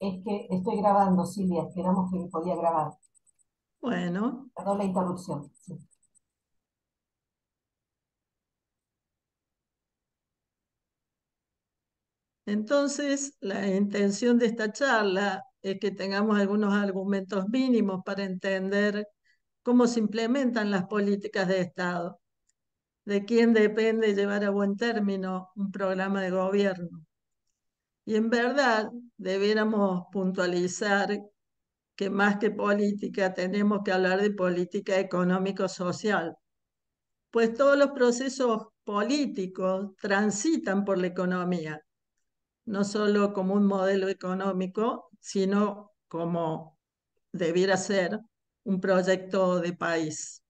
Es que estoy grabando, Silvia, esperamos que podía grabar. Bueno. Perdón la interrupción. Entonces, la intención de esta charla es que tengamos algunos argumentos mínimos para entender cómo se implementan las políticas de Estado, de quién depende llevar a buen término un programa de gobierno. Y en verdad debiéramos puntualizar que más que política tenemos que hablar de política económico-social, pues todos los procesos políticos transitan por la economía, no solo como un modelo económico, sino como debiera ser un proyecto de país.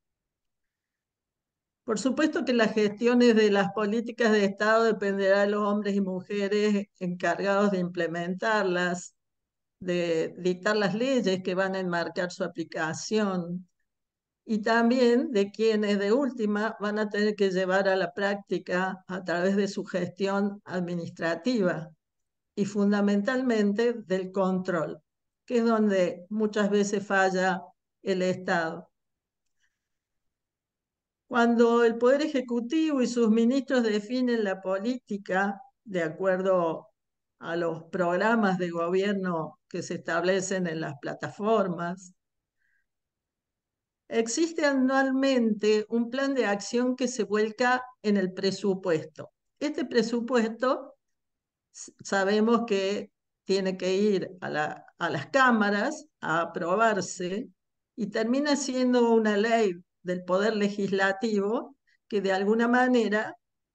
Por supuesto que las gestiones de las políticas de Estado dependerán de los hombres y mujeres encargados de implementarlas, de dictar las leyes que van a enmarcar su aplicación y también de quienes de última van a tener que llevar a la práctica a través de su gestión administrativa y fundamentalmente del control, que es donde muchas veces falla el Estado. Cuando el Poder Ejecutivo y sus ministros definen la política de acuerdo a los programas de gobierno que se establecen en las plataformas, existe anualmente un plan de acción que se vuelca en el presupuesto. Este presupuesto sabemos que tiene que ir a, las cámaras a aprobarse y termina siendo una ley del Poder Legislativo que de alguna manera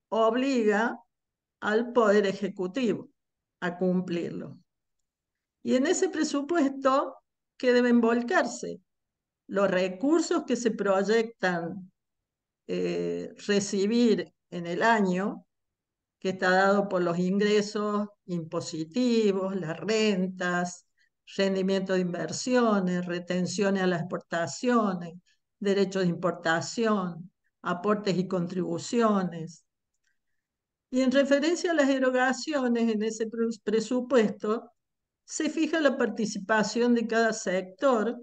obliga al Poder Ejecutivo a cumplirlo. Y en ese presupuesto que deben volcarse los recursos que se proyectan eh, recibir en el año, que está dado por los ingresos impositivos, las rentas, rendimiento de inversiones, retenciones a las exportaciones, derechos de importación, aportes y contribuciones. Y en referencia a las erogaciones en ese presupuesto, se fija la participación de cada sector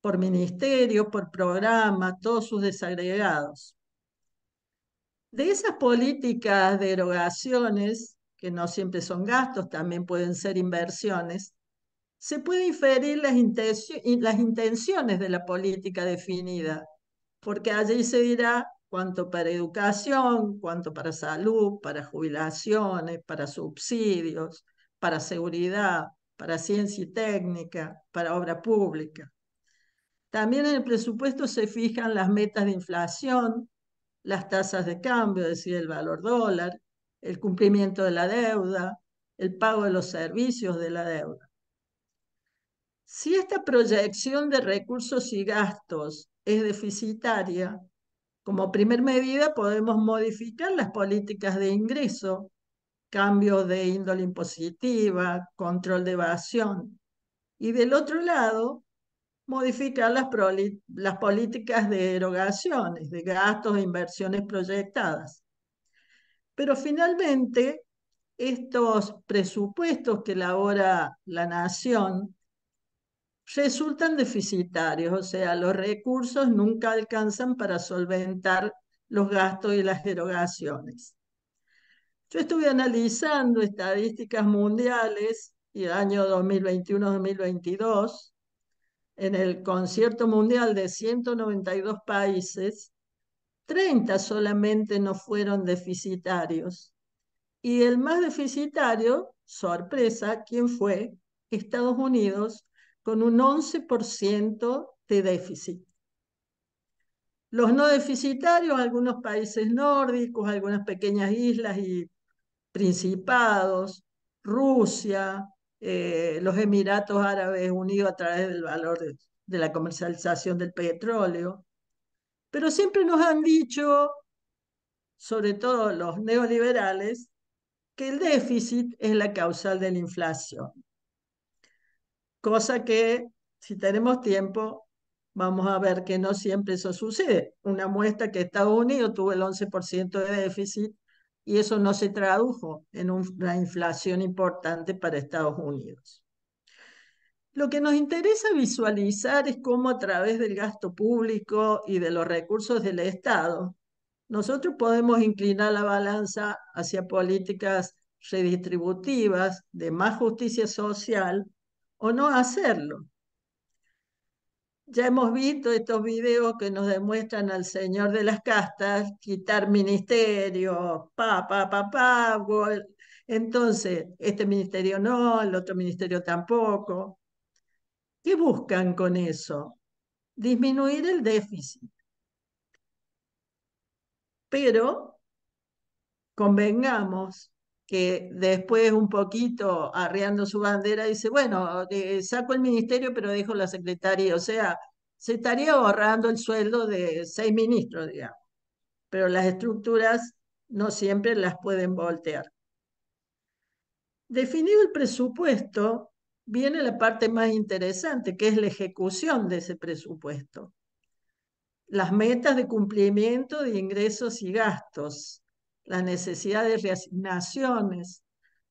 por ministerio, por programa, todos sus desagregados. De esas políticas de erogaciones, que no siempre son gastos, también pueden ser inversiones, se puede inferir las, las intenciones de la política definida, porque allí se dirá cuánto para educación, cuánto para salud, para jubilaciones, para subsidios, para seguridad, para ciencia y técnica, para obra pública. También en el presupuesto se fijan las metas de inflación, las tasas de cambio, es decir, el valor dólar, el cumplimiento de la deuda, el pago de los servicios de la deuda. Si esta proyección de recursos y gastos es deficitaria, como primer medida podemos modificar las políticas de ingreso, cambio de índole impositiva, control de evasión. Y del otro lado, modificar las, las políticas de erogaciones, de gastos e inversiones proyectadas. Pero finalmente, estos presupuestos que elabora la nación resultan deficitarios, o sea, los recursos nunca alcanzan para solventar los gastos y las derogaciones. Yo estuve analizando estadísticas mundiales y el año 2021-2022 en el concierto mundial de 192 países, 30 solamente no fueron deficitarios. Y el más deficitario, sorpresa, ¿quién fue? Estados Unidos, con un 11% de déficit. Los no deficitarios, algunos países nórdicos, algunas pequeñas islas y principados, Rusia, eh, los Emiratos Árabes Unidos a través del valor de, de la comercialización del petróleo. Pero siempre nos han dicho, sobre todo los neoliberales, que el déficit es la causal de la inflación cosa que si tenemos tiempo vamos a ver que no siempre eso sucede. Una muestra que Estados Unidos tuvo el 11% de déficit y eso no se tradujo en una inflación importante para Estados Unidos. Lo que nos interesa visualizar es cómo a través del gasto público y de los recursos del Estado, nosotros podemos inclinar la balanza hacia políticas redistributivas de más justicia social o no hacerlo. Ya hemos visto estos videos que nos demuestran al Señor de las Castas quitar ministerios, pa, pa, pa, pa, entonces este ministerio no, el otro ministerio tampoco. ¿Qué buscan con eso? Disminuir el déficit. Pero, convengamos, que después un poquito arreando su bandera dice, bueno, eh, saco el ministerio pero dejo la secretaría, o sea, se estaría ahorrando el sueldo de seis ministros, digamos, pero las estructuras no siempre las pueden voltear. Definido el presupuesto, viene la parte más interesante, que es la ejecución de ese presupuesto. Las metas de cumplimiento de ingresos y gastos, la necesidad de reasignaciones,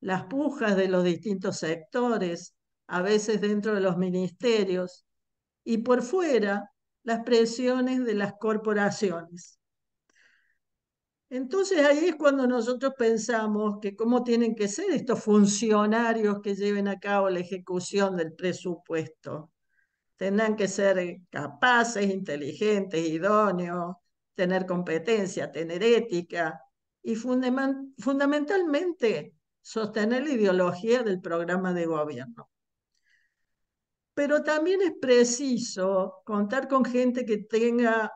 las pujas de los distintos sectores, a veces dentro de los ministerios, y por fuera las presiones de las corporaciones. Entonces ahí es cuando nosotros pensamos que cómo tienen que ser estos funcionarios que lleven a cabo la ejecución del presupuesto. Tendrán que ser capaces, inteligentes, idóneos, tener competencia, tener ética, y fundamentalmente sostener la ideología del programa de gobierno. Pero también es preciso contar con gente que tenga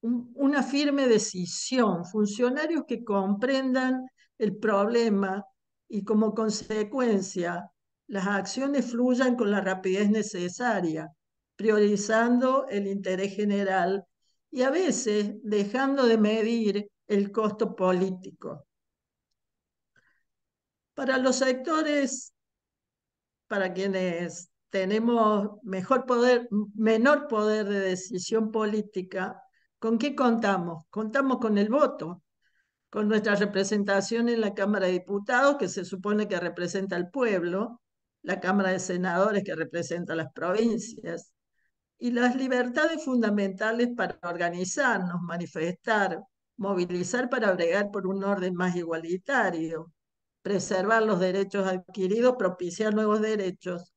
una firme decisión, funcionarios que comprendan el problema y como consecuencia las acciones fluyan con la rapidez necesaria, priorizando el interés general y a veces dejando de medir el costo político. Para los sectores, para quienes tenemos mejor poder, menor poder de decisión política, ¿con qué contamos? Contamos con el voto, con nuestra representación en la Cámara de Diputados, que se supone que representa al pueblo, la Cámara de Senadores, que representa las provincias, y las libertades fundamentales para organizarnos, manifestar, movilizar para bregar por un orden más igualitario, preservar los derechos adquiridos, propiciar nuevos derechos.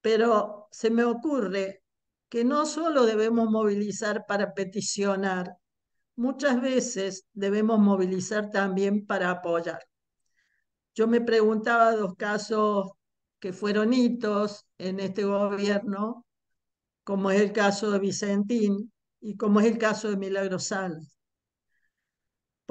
Pero se me ocurre que no solo debemos movilizar para peticionar, muchas veces debemos movilizar también para apoyar. Yo me preguntaba dos casos que fueron hitos en este gobierno, como es el caso de Vicentín y como es el caso de Milagro Salas.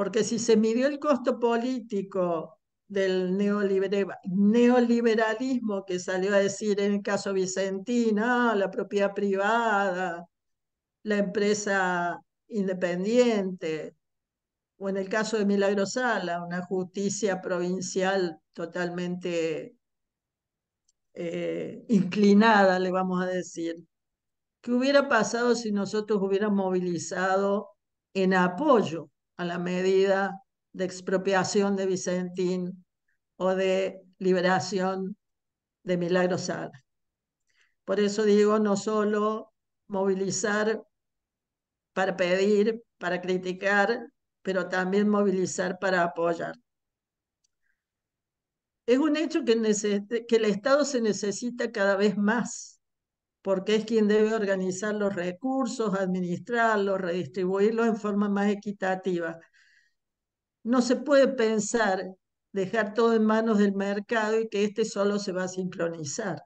Porque si se midió el costo político del neoliberalismo que salió a decir en el caso Vicentina, ah, la propiedad privada, la empresa independiente, o en el caso de Milagrosala, una justicia provincial totalmente eh, inclinada, le vamos a decir. ¿Qué hubiera pasado si nosotros hubiéramos movilizado en apoyo a la medida de expropiación de Vicentín o de liberación de Milagro Sala. Por eso digo, no solo movilizar para pedir, para criticar, pero también movilizar para apoyar. Es un hecho que el Estado se necesita cada vez más porque es quien debe organizar los recursos, administrarlos, redistribuirlos en forma más equitativa. No se puede pensar dejar todo en manos del mercado y que éste solo se va a sincronizar,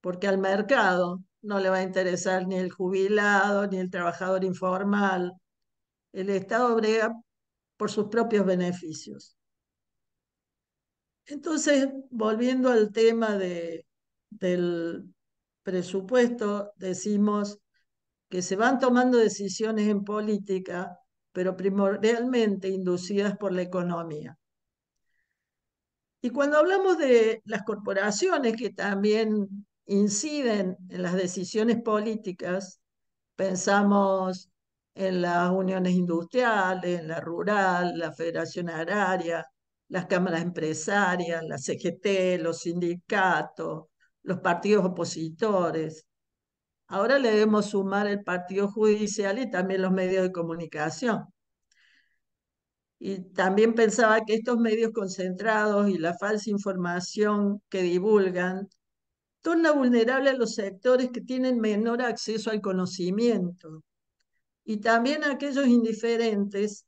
porque al mercado no le va a interesar ni el jubilado, ni el trabajador informal. El Estado brega por sus propios beneficios. Entonces, volviendo al tema de, del presupuesto decimos que se van tomando decisiones en política, pero primordialmente inducidas por la economía. Y cuando hablamos de las corporaciones que también inciden en las decisiones políticas, pensamos en las uniones industriales, en la rural, la federación agraria, las cámaras empresarias, la CGT, los sindicatos, los partidos opositores. Ahora le debemos sumar el partido judicial y también los medios de comunicación. Y también pensaba que estos medios concentrados y la falsa información que divulgan torna vulnerable a los sectores que tienen menor acceso al conocimiento y también a aquellos indiferentes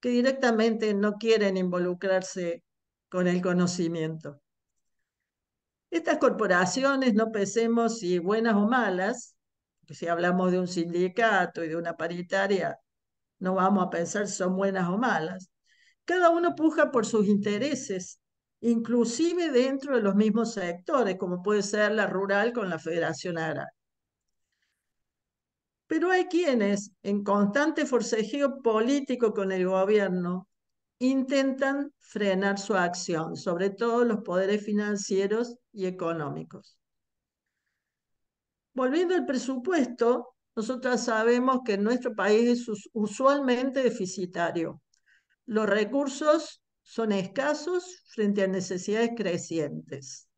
que directamente no quieren involucrarse con el conocimiento. Estas corporaciones, no pensemos si buenas o malas, si hablamos de un sindicato y de una paritaria, no vamos a pensar si son buenas o malas. Cada uno puja por sus intereses, inclusive dentro de los mismos sectores, como puede ser la rural con la Federación Agraria. Pero hay quienes, en constante forcejeo político con el gobierno, intentan frenar su acción, sobre todo los poderes financieros y económicos. Volviendo al presupuesto, nosotros sabemos que nuestro país es usualmente deficitario. Los recursos son escasos frente a necesidades crecientes.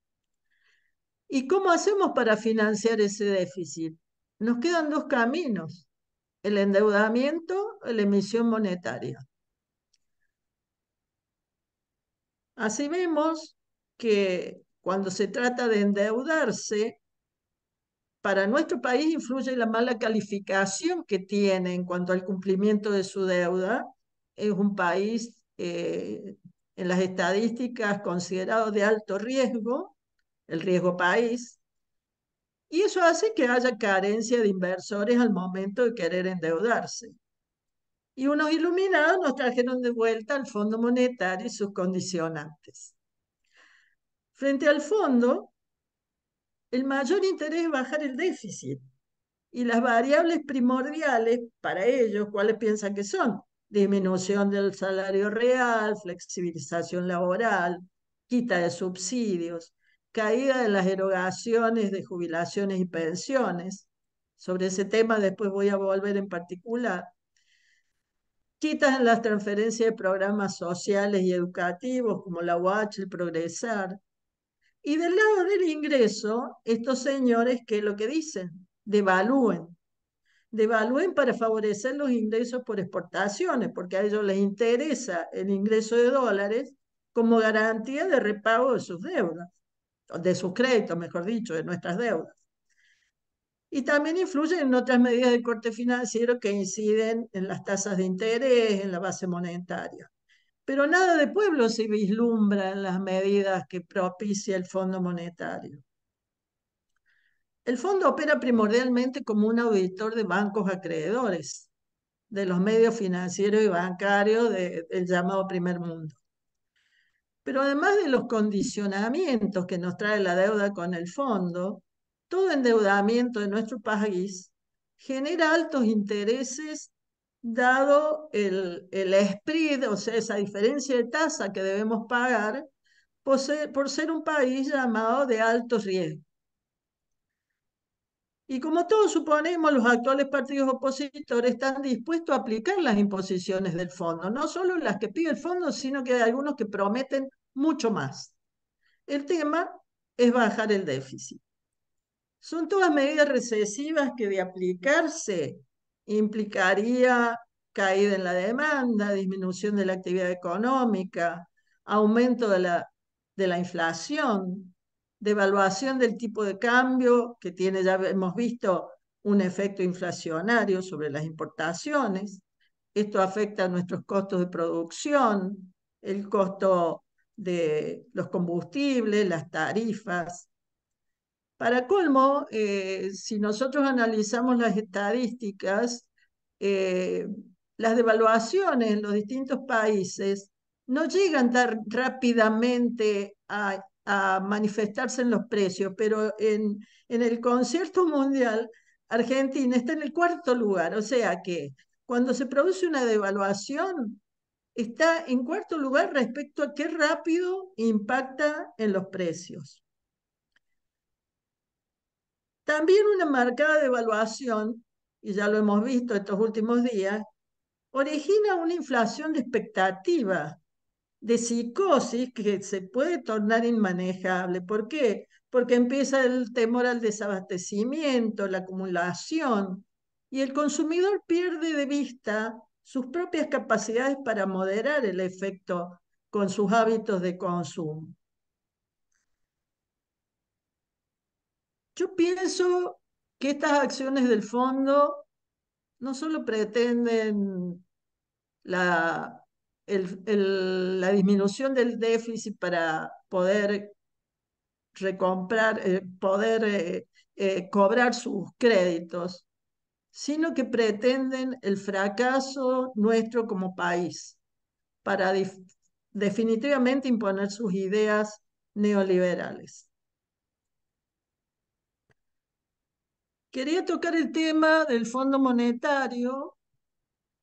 ¿Y cómo hacemos para financiar ese déficit? Nos quedan dos caminos, el endeudamiento o la emisión monetaria. Así vemos que cuando se trata de endeudarse, para nuestro país influye la mala calificación que tiene en cuanto al cumplimiento de su deuda. Es un país eh, en las estadísticas considerado de alto riesgo, el riesgo país, y eso hace que haya carencia de inversores al momento de querer endeudarse y unos iluminados nos trajeron de vuelta al Fondo Monetario y sus condicionantes. Frente al fondo, el mayor interés es bajar el déficit y las variables primordiales para ellos, ¿cuáles piensan que son? Disminución del salario real, flexibilización laboral, quita de subsidios, caída de las erogaciones de jubilaciones y pensiones. Sobre ese tema después voy a volver en particular en las transferencias de programas sociales y educativos como la UACH, el Progresar. Y del lado del ingreso, estos señores que lo que dicen, devalúen. Devalúen para favorecer los ingresos por exportaciones, porque a ellos les interesa el ingreso de dólares como garantía de repago de sus deudas, de sus créditos, mejor dicho, de nuestras deudas y también influyen en otras medidas de corte financiero que inciden en las tasas de interés, en la base monetaria. Pero nada de pueblo se vislumbra en las medidas que propicia el Fondo Monetario. El fondo opera primordialmente como un auditor de bancos acreedores, de los medios financieros y bancarios del llamado primer mundo. Pero además de los condicionamientos que nos trae la deuda con el fondo, todo endeudamiento de nuestro país genera altos intereses dado el, el o sea, esa diferencia de tasa que debemos pagar por ser, por ser un país llamado de alto riesgo. Y como todos suponemos, los actuales partidos opositores están dispuestos a aplicar las imposiciones del fondo, no solo las que pide el fondo, sino que hay algunos que prometen mucho más. El tema es bajar el déficit. Son todas medidas recesivas que de aplicarse implicaría caída en la demanda, disminución de la actividad económica, aumento de la, de la inflación, devaluación del tipo de cambio que tiene, ya hemos visto, un efecto inflacionario sobre las importaciones. Esto afecta a nuestros costos de producción, el costo de los combustibles, las tarifas, para colmo, eh, si nosotros analizamos las estadísticas, eh, las devaluaciones en los distintos países no llegan tan rápidamente a, manifestarse en los precios, pero en el concierto mundial, Argentina está en el cuarto lugar, o sea que cuando se produce una devaluación, está en cuarto lugar respecto a qué rápido impacta en los precios. También una marcada devaluación, y ya lo hemos visto estos últimos días, origina una inflación de expectativas, de psicosis que se puede tornar inmanejable. ¿Por qué? Porque empieza el temor al desabastecimiento, la acumulación, y el consumidor pierde de vista sus propias capacidades para moderar el efecto con sus hábitos de consumo. Yo pienso que estas acciones del fondo no solo pretenden la, disminución del déficit para poder recomprar, eh, poder eh, eh, cobrar sus créditos, sino que pretenden el fracaso nuestro como país para definitivamente imponer sus ideas neoliberales. Quería tocar el tema del Fondo Monetario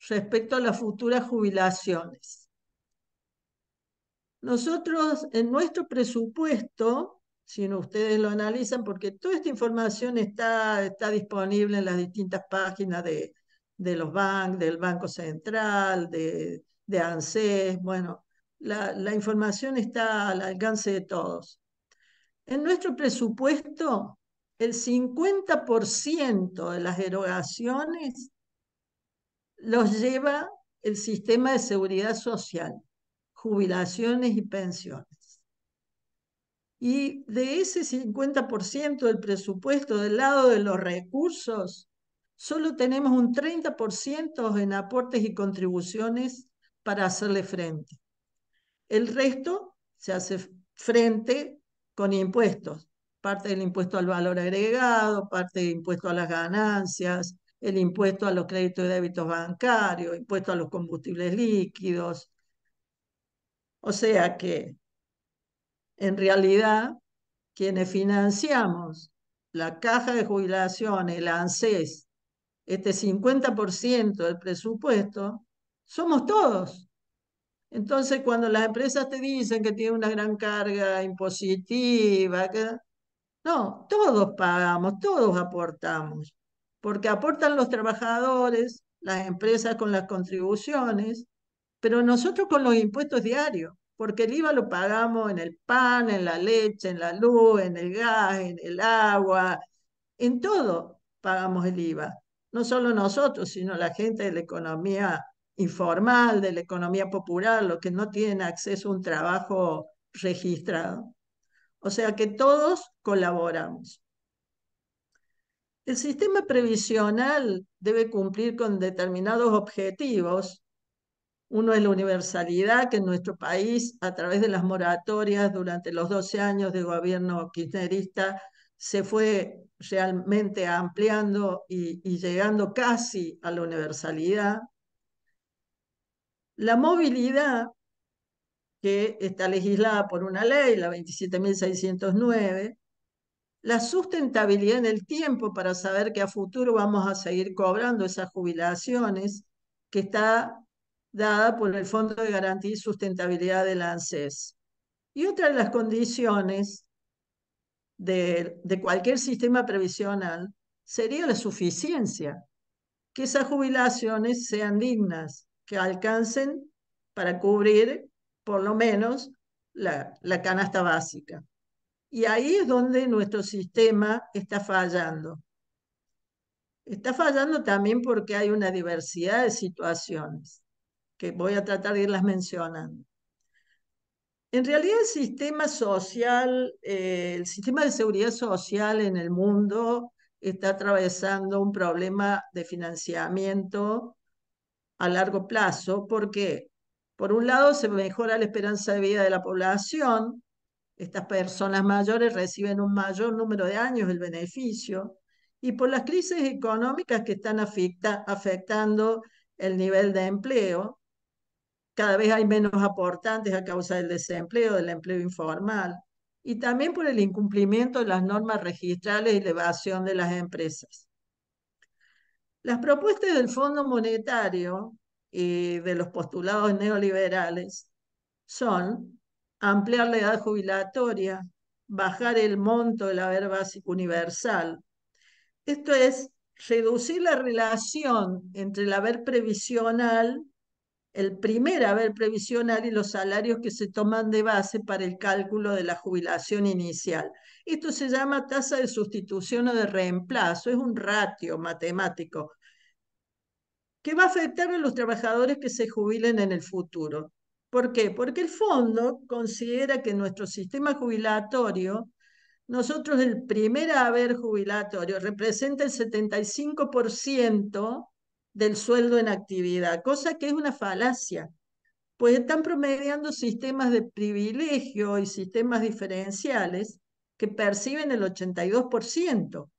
respecto a las futuras jubilaciones. Nosotros en nuestro presupuesto, si ustedes lo analizan, porque toda esta información está, está disponible en las distintas páginas de, de los bancos, del Banco Central, de, ANSES, bueno, la, la información está al alcance de todos. En nuestro presupuesto el 50% de las erogaciones los lleva el sistema de seguridad social, jubilaciones y pensiones. Y de ese 50% del presupuesto del lado de los recursos, solo tenemos un 30% en aportes y contribuciones para hacerle frente. El resto se hace frente con impuestos, parte del impuesto al valor agregado, parte del impuesto a las ganancias, el impuesto a los créditos y débitos bancarios, impuesto a los combustibles líquidos. O sea que, en realidad, quienes financiamos la caja de jubilaciones, el ANSES, este 50% del presupuesto, somos todos. Entonces, cuando las empresas te dicen que tiene una gran carga impositiva, no, todos pagamos, todos aportamos, porque aportan los trabajadores, las empresas con las contribuciones, pero nosotros con los impuestos diarios, porque el IVA lo pagamos en el pan, en la leche, en la luz, en el gas, en el agua, en todo pagamos el IVA. No solo nosotros, sino la gente de la economía informal, de la economía popular, los que no tienen acceso a un trabajo registrado. O sea que todos colaboramos. El sistema previsional debe cumplir con determinados objetivos. Uno es la universalidad que en nuestro país, a través de las moratorias durante los 12 años de gobierno kirchnerista, se fue realmente ampliando y, y llegando casi a la universalidad. La movilidad que está legislada por una ley, la 27.609, la sustentabilidad en el tiempo para saber que a futuro vamos a seguir cobrando esas jubilaciones que está dada por el Fondo de Garantía y Sustentabilidad del ANSES. Y otra de las condiciones de, de cualquier sistema previsional sería la suficiencia, que esas jubilaciones sean dignas, que alcancen para cubrir por lo menos la, la canasta básica. Y ahí es donde nuestro sistema está fallando. Está fallando también porque hay una diversidad de situaciones que voy a tratar de irlas mencionando. En realidad el sistema social, eh, el sistema de seguridad social en el mundo está atravesando un problema de financiamiento a largo plazo. porque por un lado, se mejora la esperanza de vida de la población, estas personas mayores reciben un mayor número de años el beneficio, y por las crisis económicas que están afectando el nivel de empleo, cada vez hay menos aportantes a causa del desempleo, del empleo informal, y también por el incumplimiento de las normas registrales y la evasión de las empresas. Las propuestas del Fondo Monetario y de los postulados neoliberales son ampliar la edad jubilatoria, bajar el monto del haber básico universal. Esto es reducir la relación entre el haber previsional, el primer haber previsional y los salarios que se toman de base para el cálculo de la jubilación inicial. Esto se llama tasa de sustitución o de reemplazo, es un ratio matemático que va a afectar a los trabajadores que se jubilen en el futuro. ¿Por qué? Porque el fondo considera que nuestro sistema jubilatorio, nosotros el primer haber jubilatorio representa el 75% del sueldo en actividad, cosa que es una falacia, pues están promediando sistemas de privilegio y sistemas diferenciales que perciben el 82%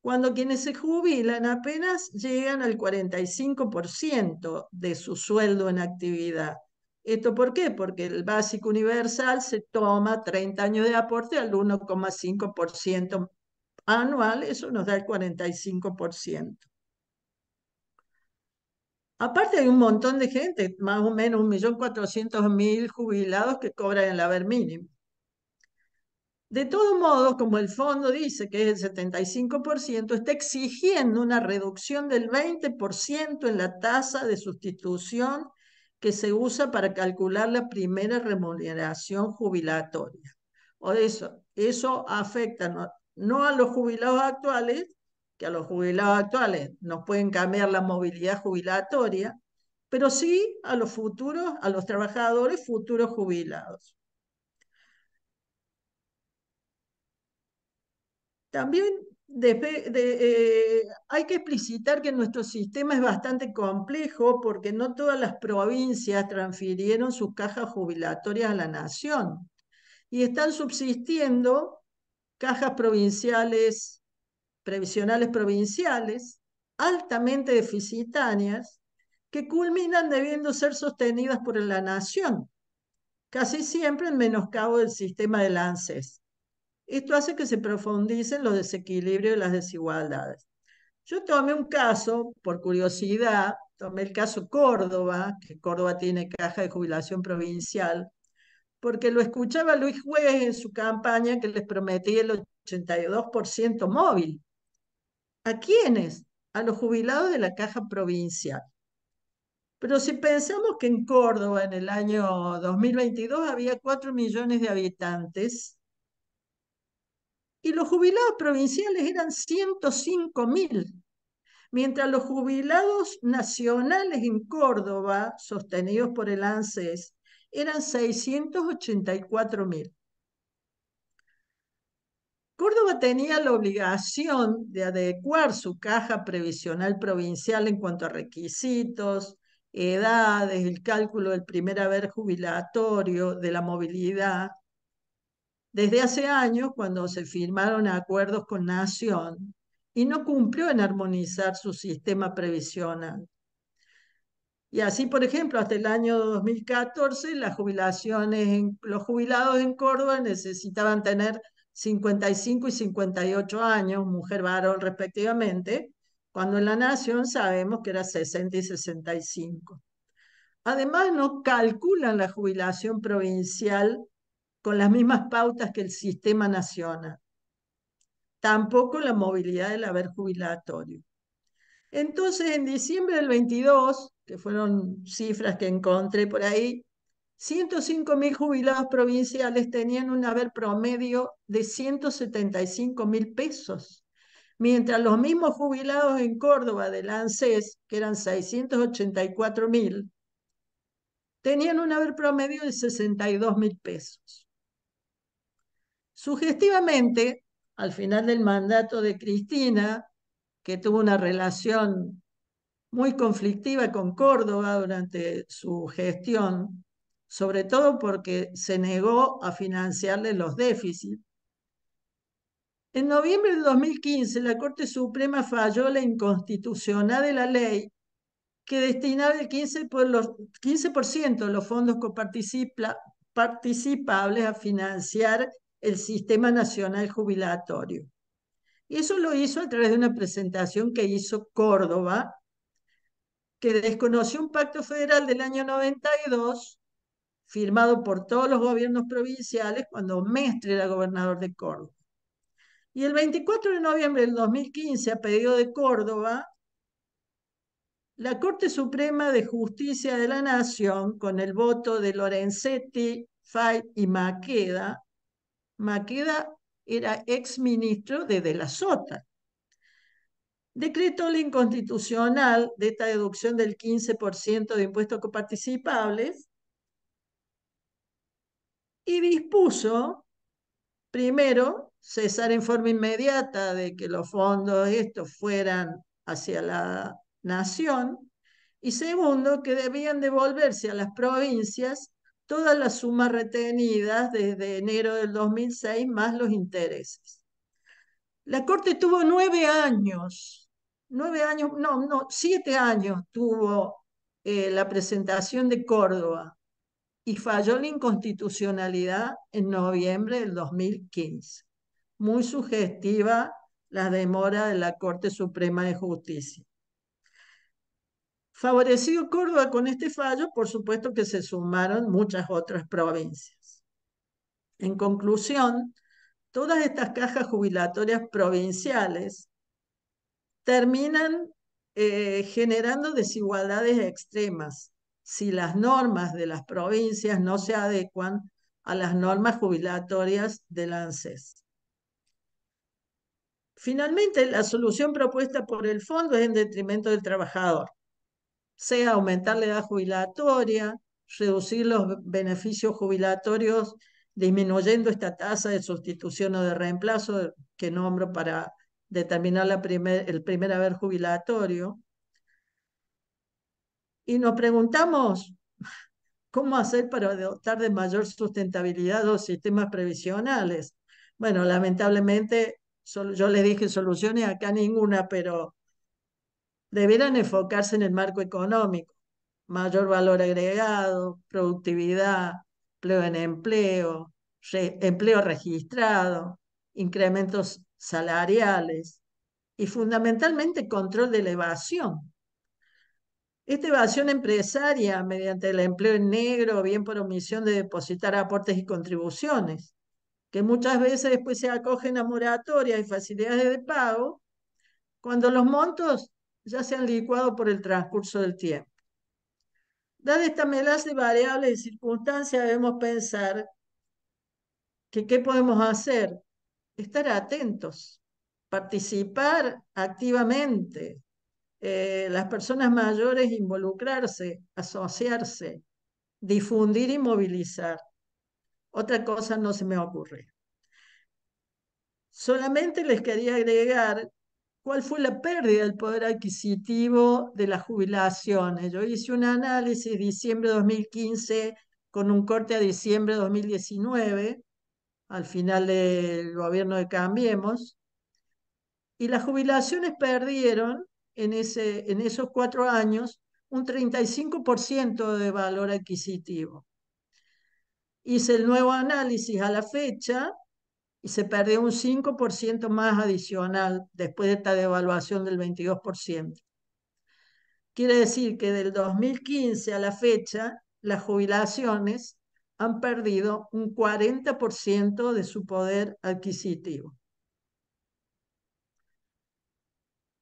cuando quienes se jubilan apenas llegan al 45% de su sueldo en actividad. ¿Esto por qué? Porque el básico universal se toma 30 años de aporte al 1,5% anual, eso nos da el 45%. Aparte hay un montón de gente, más o menos 1.400.000 jubilados que cobran el haber mínimo. De todo modo, como el fondo dice que es el 75%, está exigiendo una reducción del 20% en la tasa de sustitución que se usa para calcular la primera remuneración jubilatoria. O eso, eso afecta no, no a los jubilados actuales, que a los jubilados actuales nos pueden cambiar la movilidad jubilatoria, pero sí a los futuros, a los trabajadores futuros jubilados. También eh, hay que explicitar que nuestro sistema es bastante complejo porque no todas las provincias transfirieron sus cajas jubilatorias a la nación y están subsistiendo cajas provinciales, previsionales provinciales, altamente deficitarias, que culminan debiendo ser sostenidas por la nación, casi siempre en menoscabo del sistema de lances. Esto hace que se profundicen los desequilibrios y las desigualdades. Yo tomé un caso, por curiosidad, tomé el caso Córdoba, que Córdoba tiene caja de jubilación provincial, porque lo escuchaba Luis Juez en su campaña que les prometía el 82% móvil. ¿A quiénes? A los jubilados de la caja provincial. Pero si pensamos que en Córdoba en el año 2022 había 4 millones de habitantes, y los jubilados provinciales eran 105 mil, mientras los jubilados nacionales en Córdoba, sostenidos por el ANSES, eran 684.000. mil. Córdoba tenía la obligación de adecuar su caja previsional provincial en cuanto a requisitos, edades, el cálculo del primer haber jubilatorio, de la movilidad, desde hace años cuando se firmaron acuerdos con Nación y no cumplió en armonizar su sistema previsional. Y así, por ejemplo, hasta el año 2014, las jubilaciones los jubilados en Córdoba necesitaban tener 55 y 58 años, mujer varón respectivamente, cuando en la nación sabemos que era 60 y 65. Además, no calculan la jubilación provincial con las mismas pautas que el sistema nacional. Tampoco la movilidad del haber jubilatorio. Entonces, en diciembre del 22, que fueron cifras que encontré por ahí, mil jubilados provinciales tenían un haber promedio de mil pesos, mientras los mismos jubilados en Córdoba del ANSES, que eran mil tenían un haber promedio de mil pesos. Sugestivamente, al final del mandato de Cristina, que tuvo una relación muy conflictiva con Córdoba durante su gestión, sobre todo porque se negó a financiarle los déficits. En noviembre de 2015, la Corte Suprema falló la inconstitucional de la ley que destinaba el 15%, por los, 15 de los fondos participables a financiar el Sistema Nacional Jubilatorio. Y eso lo hizo a través de una presentación que hizo Córdoba, que desconoció un pacto federal del año 92, firmado por todos los gobiernos provinciales cuando Mestre era gobernador de Córdoba. Y el 24 de noviembre del 2015, a pedido de Córdoba, la Corte Suprema de Justicia de la Nación, con el voto de Lorenzetti, Fay y Maqueda, Maqueda era ex ministro de De la Sota. Decretó la inconstitucional de esta deducción del 15% de impuestos coparticipables y dispuso, primero, cesar en forma inmediata de que los fondos estos fueran hacia la nación y segundo, que debían devolverse a las provincias todas las sumas retenidas desde enero del 2006 más los intereses. La Corte tuvo nueve años, nueve años, no, no, siete años tuvo eh, la presentación de Córdoba y falló la inconstitucionalidad en noviembre del 2015. Muy sugestiva la demora de la Corte Suprema de Justicia. Favorecido Córdoba con este fallo, por supuesto que se sumaron muchas otras provincias. En conclusión, todas estas cajas jubilatorias provinciales terminan eh, generando desigualdades extremas si las normas de las provincias no se adecuan a las normas jubilatorias del ANSES. Finalmente, la solución propuesta por el fondo es en detrimento del trabajador sea aumentar la edad jubilatoria, reducir los beneficios jubilatorios, disminuyendo esta tasa de sustitución o de reemplazo que nombro para determinar el primer haber jubilatorio. Y nos preguntamos cómo hacer para adoptar de mayor sustentabilidad los sistemas previsionales. Bueno, lamentablemente, yo les dije soluciones acá ninguna, pero deberán enfocarse en el marco económico, mayor valor agregado, productividad, empleo en empleo, empleo registrado, incrementos salariales y fundamentalmente control de la evasión. Esta evasión empresaria mediante el empleo en negro o bien por omisión de depositar aportes y contribuciones, que muchas veces después pues, se acogen a moratorias y facilidades de pago, cuando los montos ya se han licuado por el transcurso del tiempo. Dada esta melaza de variables y circunstancias, debemos pensar que qué podemos hacer. Estar atentos, participar activamente, eh, las personas mayores involucrarse, asociarse, difundir y movilizar. Otra cosa no se me ocurre. Solamente les quería agregar cuál fue la pérdida del poder adquisitivo de las jubilaciones. Yo hice un análisis diciembre de 2015 con un corte a diciembre de 2019, al final del gobierno de Cambiemos, y las jubilaciones perdieron en, ese, en esos cuatro años un 35% de valor adquisitivo. Hice el nuevo análisis a la fecha se perdió un 5% más adicional después de esta devaluación del 22%. Quiere decir que del 2015 a la fecha, las jubilaciones han perdido un 40% de su poder adquisitivo.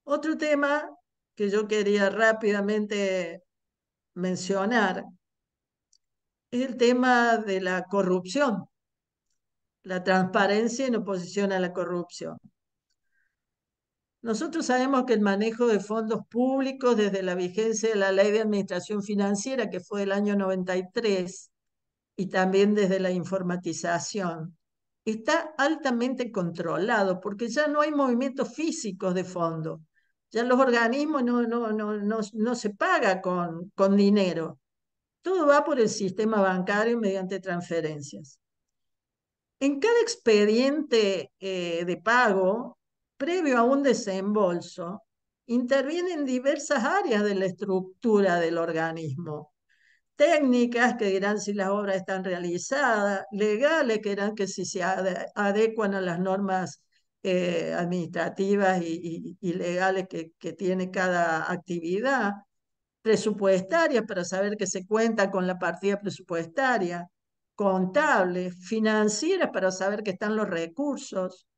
Otro tema que yo quería rápidamente mencionar es el tema de la corrupción la transparencia en oposición a la corrupción. Nosotros sabemos que el manejo de fondos públicos desde la vigencia de la Ley de Administración Financiera, que fue del año 93, y también desde la informatización, está altamente controlado porque ya no hay movimientos físicos de fondos. Ya los organismos no, no, no, no se paga con, con dinero. Todo va por el sistema bancario mediante transferencias. En cada expediente eh, de pago, previo a un desembolso, intervienen diversas áreas de la estructura del organismo. Técnicas que dirán si las obras están realizadas, legales que dirán que si se adecuan a las normas eh, administrativas y, legales que, que, tiene cada actividad, presupuestarias para saber que se cuenta con la partida presupuestaria, contables, financieras para saber que están los recursos,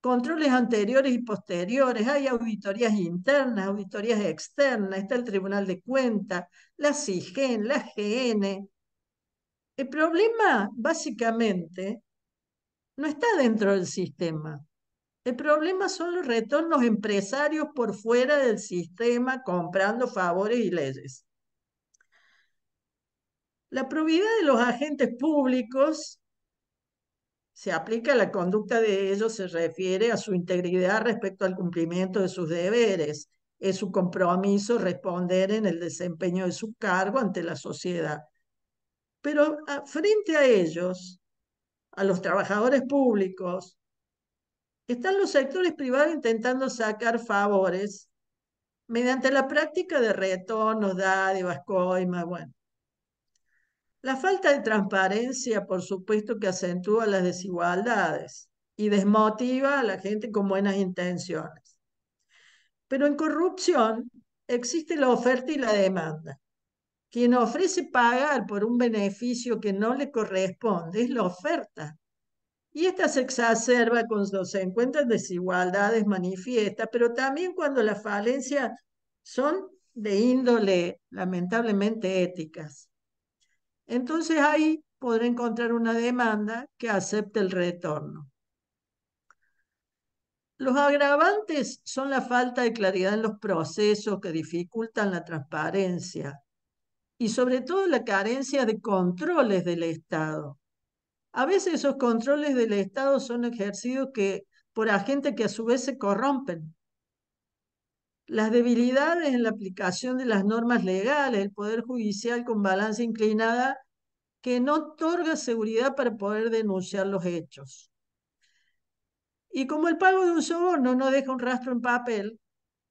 controles anteriores y posteriores, hay auditorías internas, auditorías externas, está el Tribunal de Cuentas, la CIGEN, la GN. El problema, básicamente, no está dentro del sistema. El problema son los retornos empresarios por fuera del sistema comprando favores y leyes. La probidad de los agentes públicos se aplica a la conducta de ellos, se refiere a su integridad respecto al cumplimiento de sus deberes, es su compromiso responder en el desempeño de su cargo ante la sociedad. Pero ah, frente a ellos, a los trabajadores públicos, están los sectores privados intentando sacar favores mediante la práctica de retornos, dádivas, coimas, bueno. La falta de transparencia, por supuesto, que acentúa las desigualdades y desmotiva a la gente con buenas intenciones. Pero en corrupción existe la oferta y la demanda. Quien ofrece pagar por un beneficio que no le corresponde es la oferta. Y esta se exacerba cuando se encuentran desigualdades manifiestas, pero también cuando las falencias son de índole lamentablemente éticas entonces ahí podrá encontrar una demanda que acepte el retorno. Los agravantes son la falta de claridad en los procesos que dificultan la transparencia y sobre todo la carencia de controles del Estado. A veces esos controles del Estado son ejercidos que, por agentes que a su vez se corrompen las debilidades en la aplicación de las normas legales, el Poder Judicial con balanza inclinada que no otorga seguridad para poder denunciar los hechos. Y como el pago de un soborno no deja un rastro en papel,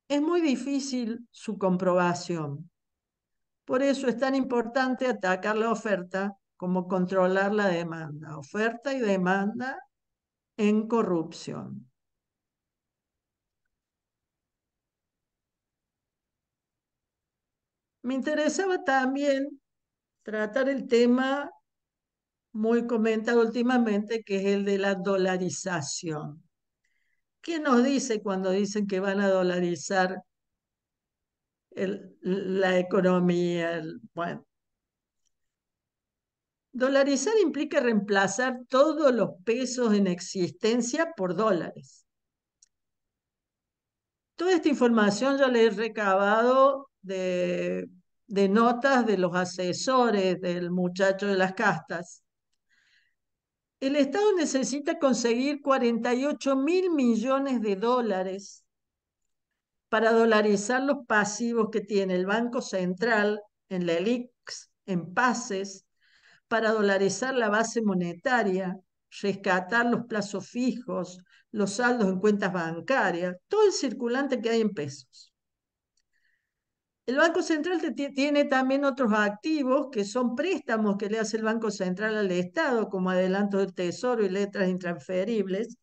es muy difícil su comprobación. Por eso es tan importante atacar la oferta como controlar la demanda. Oferta y demanda en corrupción. Me interesaba también tratar el tema muy comentado últimamente, que es el de la dolarización. ¿Qué nos dice cuando dicen que van a dolarizar la economía? bueno, Dolarizar implica reemplazar todos los pesos en existencia por dólares. Toda esta información yo la he recabado de de notas de los asesores del muchacho de las castas. El Estado necesita conseguir 48 mil millones de dólares para dolarizar los pasivos que tiene el Banco Central en la ELIX, en pases, para dolarizar la base monetaria, rescatar los plazos fijos, los saldos en cuentas bancarias, todo el circulante que hay en pesos. El Banco Central tiene también otros activos que son préstamos que le hace el Banco Central al Estado, como adelantos del tesoro y letras intransferibles,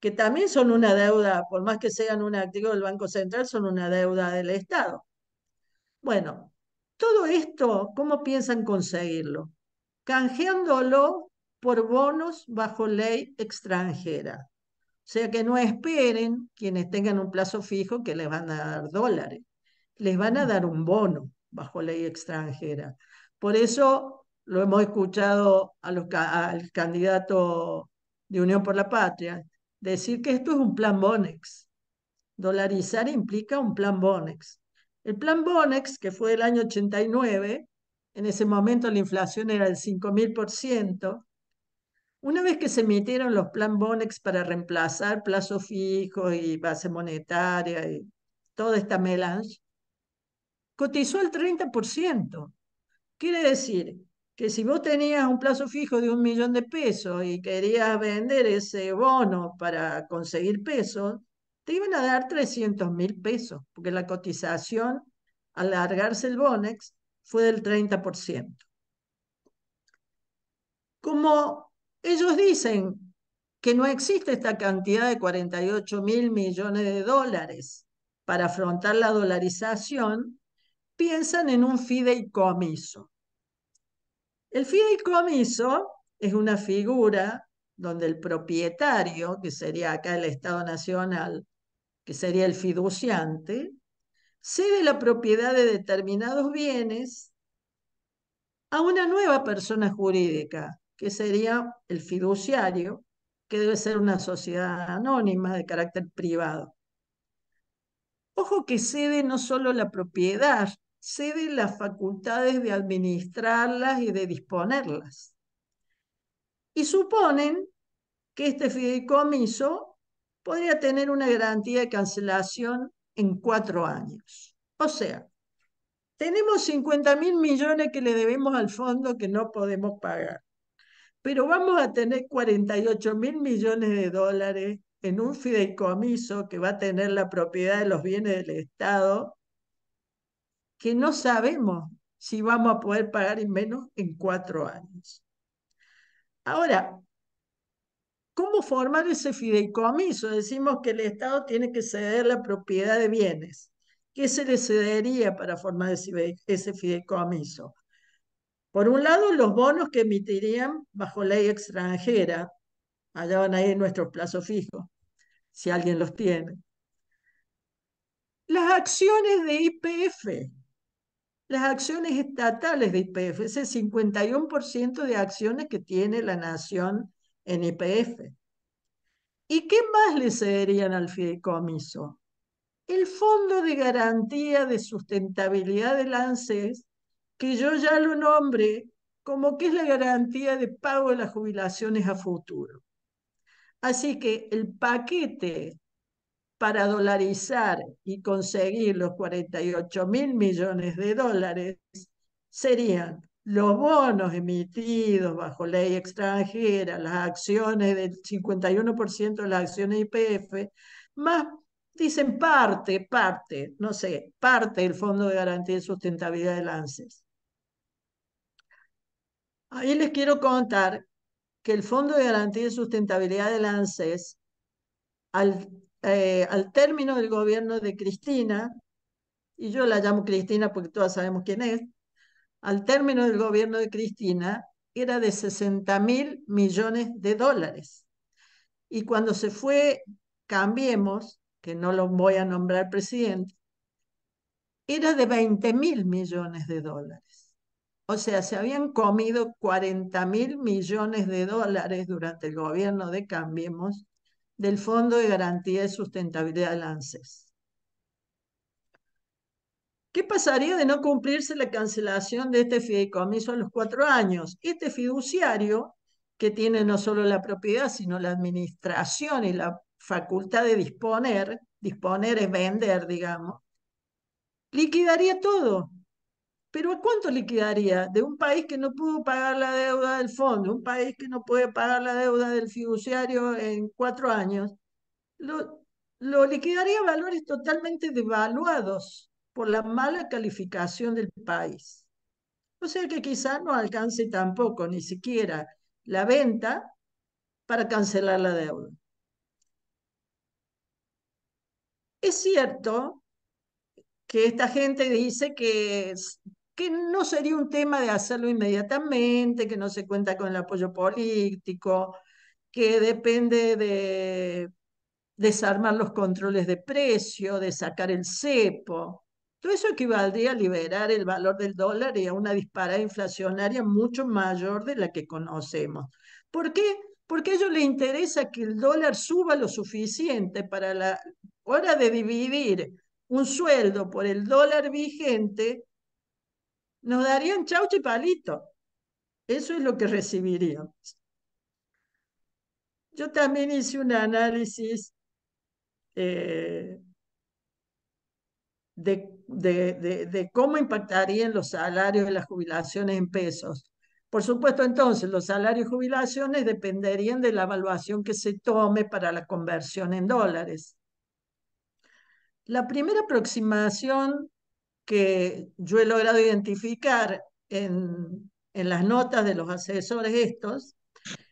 que también son una deuda, por más que sean un activo del Banco Central, son una deuda del Estado. Bueno, todo esto, ¿cómo piensan conseguirlo? Canjeándolo por bonos bajo ley extranjera. O sea que no esperen quienes tengan un plazo fijo que les van a dar dólares les van a dar un bono bajo ley extranjera. Por eso lo hemos escuchado al candidato de Unión por la Patria decir que esto es un plan Bonex. Dolarizar implica un plan Bonex. El plan Bonex, que fue el año 89, en ese momento la inflación era del 5.000%, una vez que se emitieron los plan Bonex para reemplazar plazo fijo y base monetaria y toda esta melange, cotizó el 30%. Quiere decir que si vos tenías un plazo fijo de un millón de pesos y querías vender ese bono para conseguir pesos, te iban a dar 300 mil pesos, porque la cotización al largarse el Bonex fue del 30%. Como ellos dicen que no existe esta cantidad de 48 mil millones de dólares para afrontar la dolarización, piensan en un fideicomiso. El fideicomiso es una figura donde el propietario, que sería acá el Estado Nacional, que sería el fiduciante, cede la propiedad de determinados bienes a una nueva persona jurídica, que sería el fiduciario, que debe ser una sociedad anónima de carácter privado. Ojo que cede no solo la propiedad cede las facultades de administrarlas y de disponerlas. Y suponen que este fideicomiso podría tener una garantía de cancelación en cuatro años. O sea, tenemos 50 mil millones que le debemos al fondo que no podemos pagar, pero vamos a tener 48 mil millones de dólares en un fideicomiso que va a tener la propiedad de los bienes del Estado que no sabemos si vamos a poder pagar en menos en cuatro años. Ahora, ¿cómo formar ese fideicomiso? Decimos que el Estado tiene que ceder la propiedad de bienes. ¿Qué se le cedería para formar ese fideicomiso? Por un lado, los bonos que emitirían bajo ley extranjera, allá van ahí ir nuestros plazos fijos, si alguien los tiene. Las acciones de IPF, las acciones estatales de IPF, ese 51% de acciones que tiene la nación en IPF. ¿Y qué más le cederían al fideicomiso? El Fondo de Garantía de Sustentabilidad de lances, que yo ya lo nombré como que es la garantía de pago de las jubilaciones a futuro. Así que el paquete para dolarizar y conseguir los 48 mil millones de dólares serían los bonos emitidos bajo ley extranjera, las acciones del 51% de las acciones IPF, más dicen parte, parte, no sé, parte del Fondo de Garantía de Sustentabilidad de ANSES. Ahí les quiero contar que el Fondo de Garantía de Sustentabilidad de ANSES, al eh, al término del gobierno de Cristina, y yo la llamo Cristina porque todas sabemos quién es, al término del gobierno de Cristina era de 60 mil millones de dólares. Y cuando se fue Cambiemos, que no lo voy a nombrar presidente, era de 20 mil millones de dólares. O sea, se habían comido 40 mil millones de dólares durante el gobierno de Cambiemos del Fondo de Garantía de Sustentabilidad del ANSES. ¿Qué pasaría de no cumplirse la cancelación de este fideicomiso a los cuatro años? Este fiduciario, que tiene no solo la propiedad, sino la administración y la facultad de disponer, disponer es vender, digamos, liquidaría todo pero cuánto liquidaría? De un país que no pudo pagar la deuda del fondo, un país que no puede pagar la deuda del fiduciario en cuatro años, lo, lo liquidaría valores totalmente devaluados por la mala calificación del país. O sea que quizá no alcance tampoco ni siquiera la venta para cancelar la deuda. Es cierto que esta gente dice que que no sería un tema de hacerlo inmediatamente, que no se cuenta con el apoyo político, que depende de desarmar los controles de precio, de sacar el cepo. Todo eso equivaldría a liberar el valor del dólar y a una disparada inflacionaria mucho mayor de la que conocemos. ¿Por qué? Porque a ellos les interesa que el dólar suba lo suficiente para la hora de dividir un sueldo por el dólar vigente, nos darían chauche y palito. Eso es lo que recibiríamos. Yo también hice un análisis eh, de, de, de, de, cómo impactarían los salarios y las jubilaciones en pesos. Por supuesto, entonces, los salarios y jubilaciones dependerían de la evaluación que se tome para la conversión en dólares. La primera aproximación que yo he logrado identificar en, las notas de los asesores estos,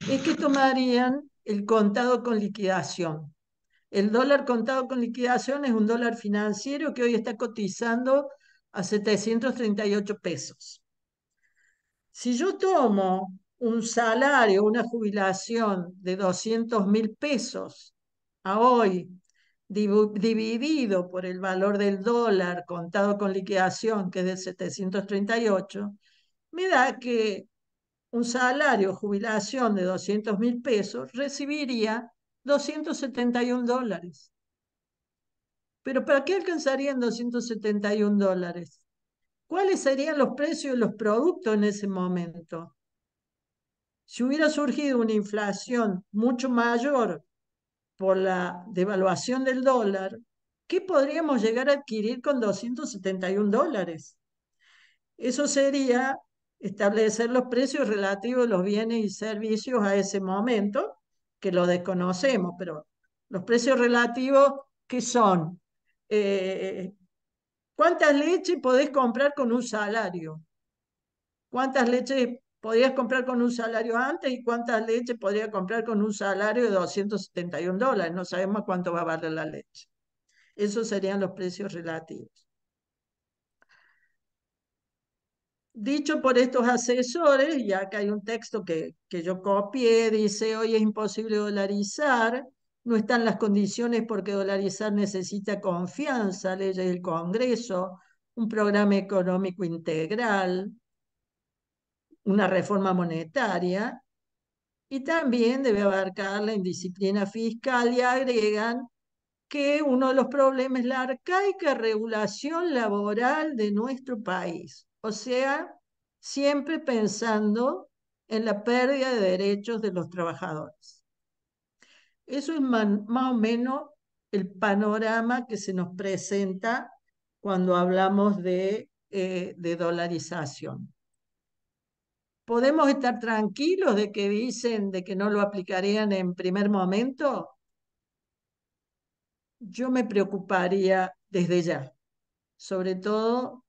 es que tomarían el contado con liquidación. El dólar contado con liquidación es un dólar financiero que hoy está cotizando a 738 pesos. Si yo tomo un salario, una jubilación de 200 mil pesos a hoy dividido por el valor del dólar contado con liquidación, que es de 738, me da que un salario jubilación de 200 mil pesos recibiría 271 dólares. Pero ¿para qué alcanzarían 271 dólares? ¿Cuáles serían los precios de los productos en ese momento? Si hubiera surgido una inflación mucho mayor por la devaluación del dólar, ¿qué podríamos llegar a adquirir con 271 dólares? Eso sería establecer los precios relativos de los bienes y servicios a ese momento, que lo desconocemos, pero los precios relativos, ¿qué son? Eh, ¿Cuántas leches podés comprar con un salario? ¿Cuántas leches podías comprar con un salario antes y cuántas leches podría comprar con un salario de 271 dólares. No sabemos cuánto va a valer la leche. Esos serían los precios relativos. Dicho por estos asesores, y acá hay un texto que, que yo copié, dice, hoy es imposible dolarizar, no están las condiciones porque dolarizar necesita confianza, leyes del Congreso, un programa económico integral, una reforma monetaria y también debe abarcar la indisciplina fiscal y agregan que uno de los problemas es la arcaica regulación laboral de nuestro país, o sea, siempre pensando en la pérdida de derechos de los trabajadores. Eso es más o menos el panorama que se nos presenta cuando hablamos de, eh, de dolarización. ¿Podemos estar tranquilos de que dicen de que no lo aplicarían en primer momento? Yo me preocuparía desde ya, sobre todo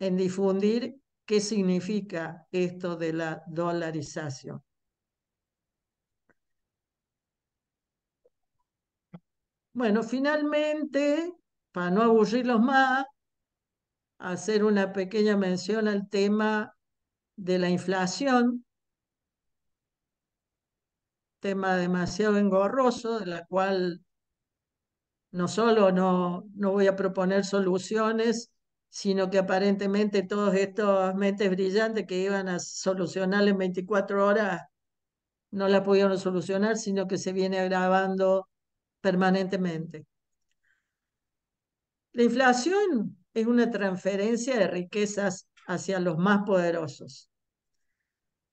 en difundir qué significa esto de la dolarización. Bueno, finalmente, para no aburrirlos más, hacer una pequeña mención al tema de la inflación, tema demasiado engorroso, de la cual no solo no, voy a proponer soluciones, sino que aparentemente todos estos mentes brillantes que iban a solucionar en 24 horas no la pudieron solucionar, sino que se viene agravando permanentemente. La inflación es una transferencia de riquezas hacia los más poderosos.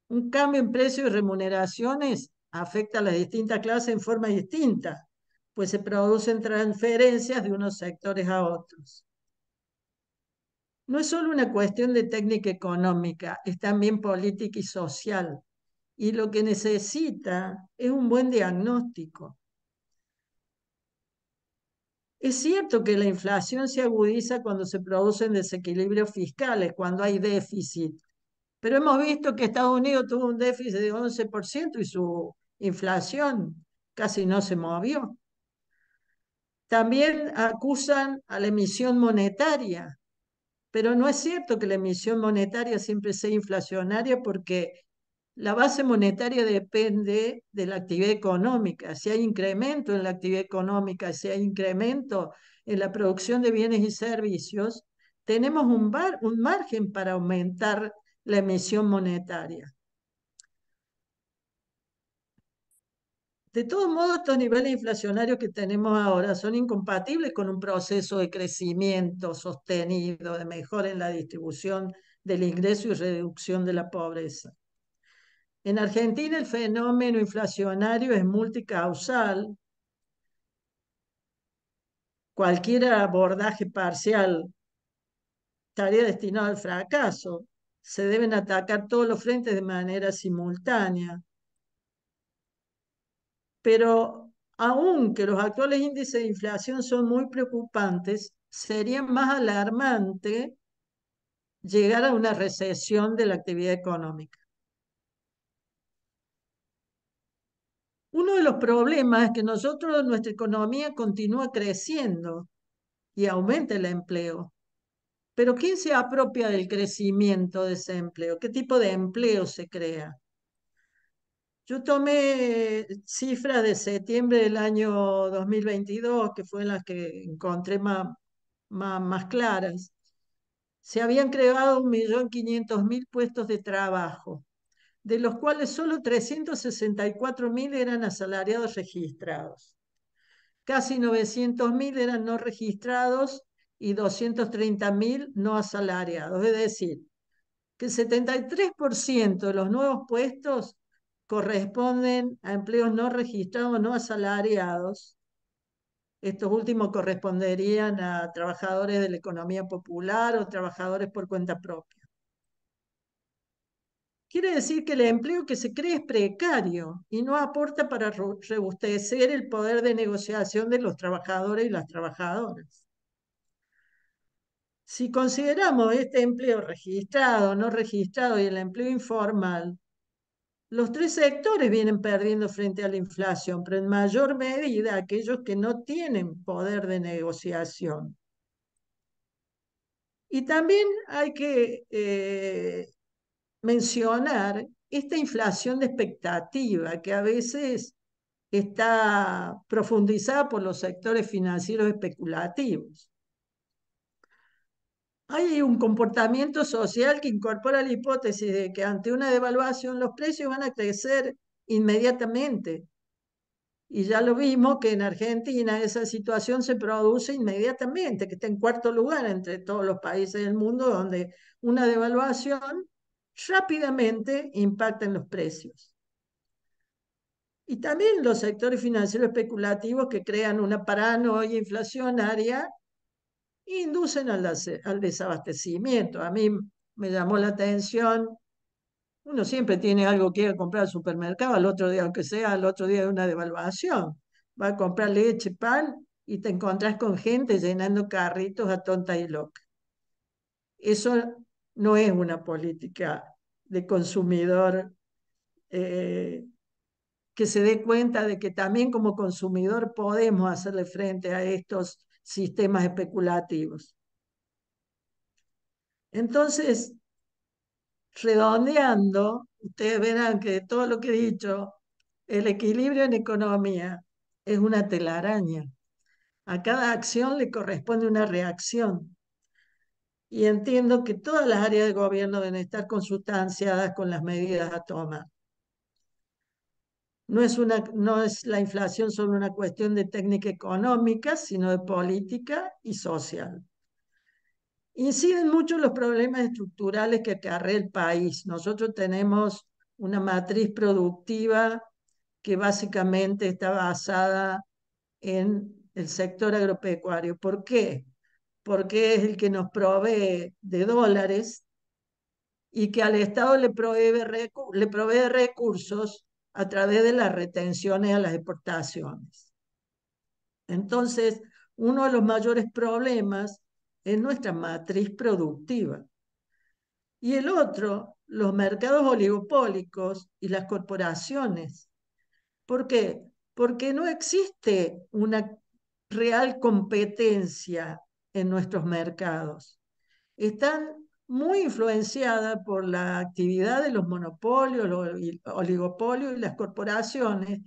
Un cambio en precios y remuneraciones afecta a las distintas clases en forma distinta, pues se producen transferencias de unos sectores a otros. No es solo una cuestión de técnica económica, es también política y social. Y lo que necesita es un buen diagnóstico, es cierto que la inflación se agudiza cuando se producen desequilibrios fiscales, cuando hay déficit, pero hemos visto que Estados Unidos tuvo un déficit de 11% y su inflación casi no se movió. También acusan a la emisión monetaria, pero no es cierto que la emisión monetaria siempre sea inflacionaria porque la base monetaria depende de la actividad económica. Si hay incremento en la actividad económica, si hay incremento en la producción de bienes y servicios, tenemos un, un margen para aumentar la emisión monetaria. De todos modos, estos niveles inflacionarios que tenemos ahora son incompatibles con un proceso de crecimiento sostenido, de mejora en la distribución del ingreso y reducción de la pobreza. En Argentina el fenómeno inflacionario es multicausal. Cualquier abordaje parcial estaría destinado al fracaso. Se deben atacar todos los frentes de manera simultánea. Pero aunque los actuales índices de inflación son muy preocupantes, sería más alarmante llegar a una recesión de la actividad económica. Uno de los problemas es que nosotros, nuestra economía continúa creciendo y aumenta el empleo. Pero ¿quién se apropia del crecimiento de ese empleo? ¿Qué tipo de empleo se crea? Yo tomé cifras de septiembre del año 2022, que fue las que encontré más, más, más claras. Se habían creado 1.500.000 puestos de trabajo de los cuales solo 364.000 eran asalariados registrados. Casi 900.000 eran no registrados y 230.000 no asalariados. Es decir, que el 73% de los nuevos puestos corresponden a empleos no registrados, no asalariados. Estos últimos corresponderían a trabajadores de la economía popular o trabajadores por cuenta propia. Quiere decir que el empleo que se cree es precario y no aporta para robustecer el poder de negociación de los trabajadores y las trabajadoras. Si consideramos este empleo registrado, no registrado y el empleo informal, los tres sectores vienen perdiendo frente a la inflación, pero en mayor medida aquellos que no tienen poder de negociación. Y también hay que eh, mencionar esta inflación de expectativa que a veces está profundizada por los sectores financieros especulativos. Hay un comportamiento social que incorpora la hipótesis de que ante una devaluación los precios van a crecer inmediatamente. Y ya lo vimos que en Argentina esa situación se produce inmediatamente, que está en cuarto lugar entre todos los países del mundo donde una devaluación rápidamente impactan los precios. Y también los sectores financieros especulativos que crean una paranoia inflacionaria inducen al, desabastecimiento. A mí me llamó la atención, uno siempre tiene algo que ir a comprar al supermercado, al otro día, aunque sea, al otro día de una devaluación. Va a comprar leche, pan y te encontrás con gente llenando carritos a tonta y loca. Eso no es una política de consumidor eh, que se dé cuenta de que también como consumidor podemos hacerle frente a estos sistemas especulativos. Entonces, redondeando, ustedes verán que todo lo que he dicho, el equilibrio en economía es una telaraña. A cada acción le corresponde una reacción y entiendo que todas las áreas de gobierno deben estar consustanciadas con las medidas a tomar. No es, una, no es la inflación solo una cuestión de técnica económica, sino de política y social. Inciden mucho los problemas estructurales que acarrea el país. Nosotros tenemos una matriz productiva que básicamente está basada en el sector agropecuario. ¿Por qué? porque es el que nos provee de dólares y que al Estado le provee, le provee recursos a través de las retenciones a las exportaciones. Entonces, uno de los mayores problemas es nuestra matriz productiva. Y el otro, los mercados oligopólicos y las corporaciones. ¿Por qué? Porque no existe una real competencia en nuestros mercados. Están muy influenciadas por la actividad de los monopolios, los oligopolios y las corporaciones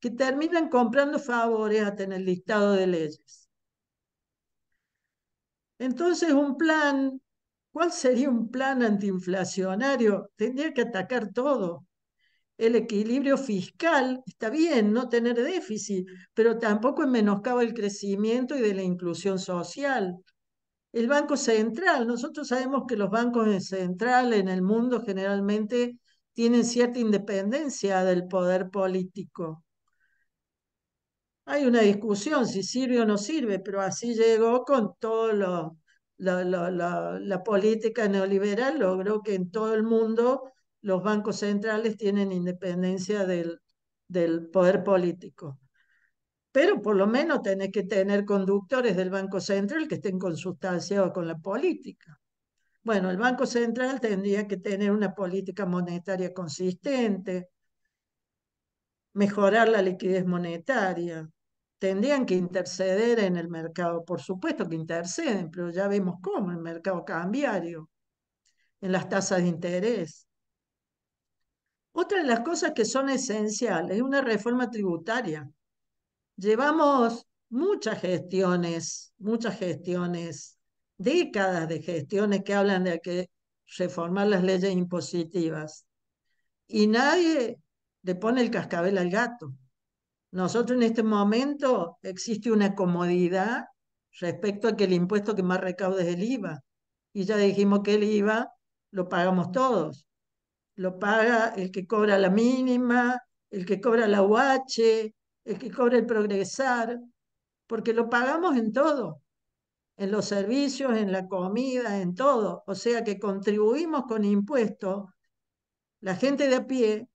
que terminan comprando favores hasta en el listado de leyes. Entonces, un plan, ¿cuál sería un plan antiinflacionario? Tendría que atacar todo, el equilibrio fiscal, está bien no tener déficit, pero tampoco en menoscabo el crecimiento y de la inclusión social. El Banco Central, nosotros sabemos que los bancos centrales en el mundo generalmente tienen cierta independencia del poder político. Hay una discusión si sirve o no sirve, pero así llegó con todo lo, la política neoliberal, logró que en todo el mundo los bancos centrales tienen independencia del, poder político. Pero por lo menos tienen que tener conductores del Banco Central que estén consustanciados con la política. Bueno, el Banco Central tendría que tener una política monetaria consistente, mejorar la liquidez monetaria, tendrían que interceder en el mercado. Por supuesto que interceden, pero ya vemos cómo, el mercado cambiario, en las tasas de interés. Otra de las cosas que son esenciales es una reforma tributaria. Llevamos muchas gestiones, muchas gestiones, décadas de gestiones que hablan de que reformar las leyes impositivas. Y nadie le pone el cascabel al gato. Nosotros en este momento existe una comodidad respecto a que el impuesto que más recauda es el IVA. Y ya dijimos que el IVA lo pagamos todos lo paga el que cobra la mínima, el que cobra la UH, el que cobra el progresar, porque lo pagamos en todo, en los servicios, en la comida, en todo. O sea que contribuimos con impuestos, la gente de a pie,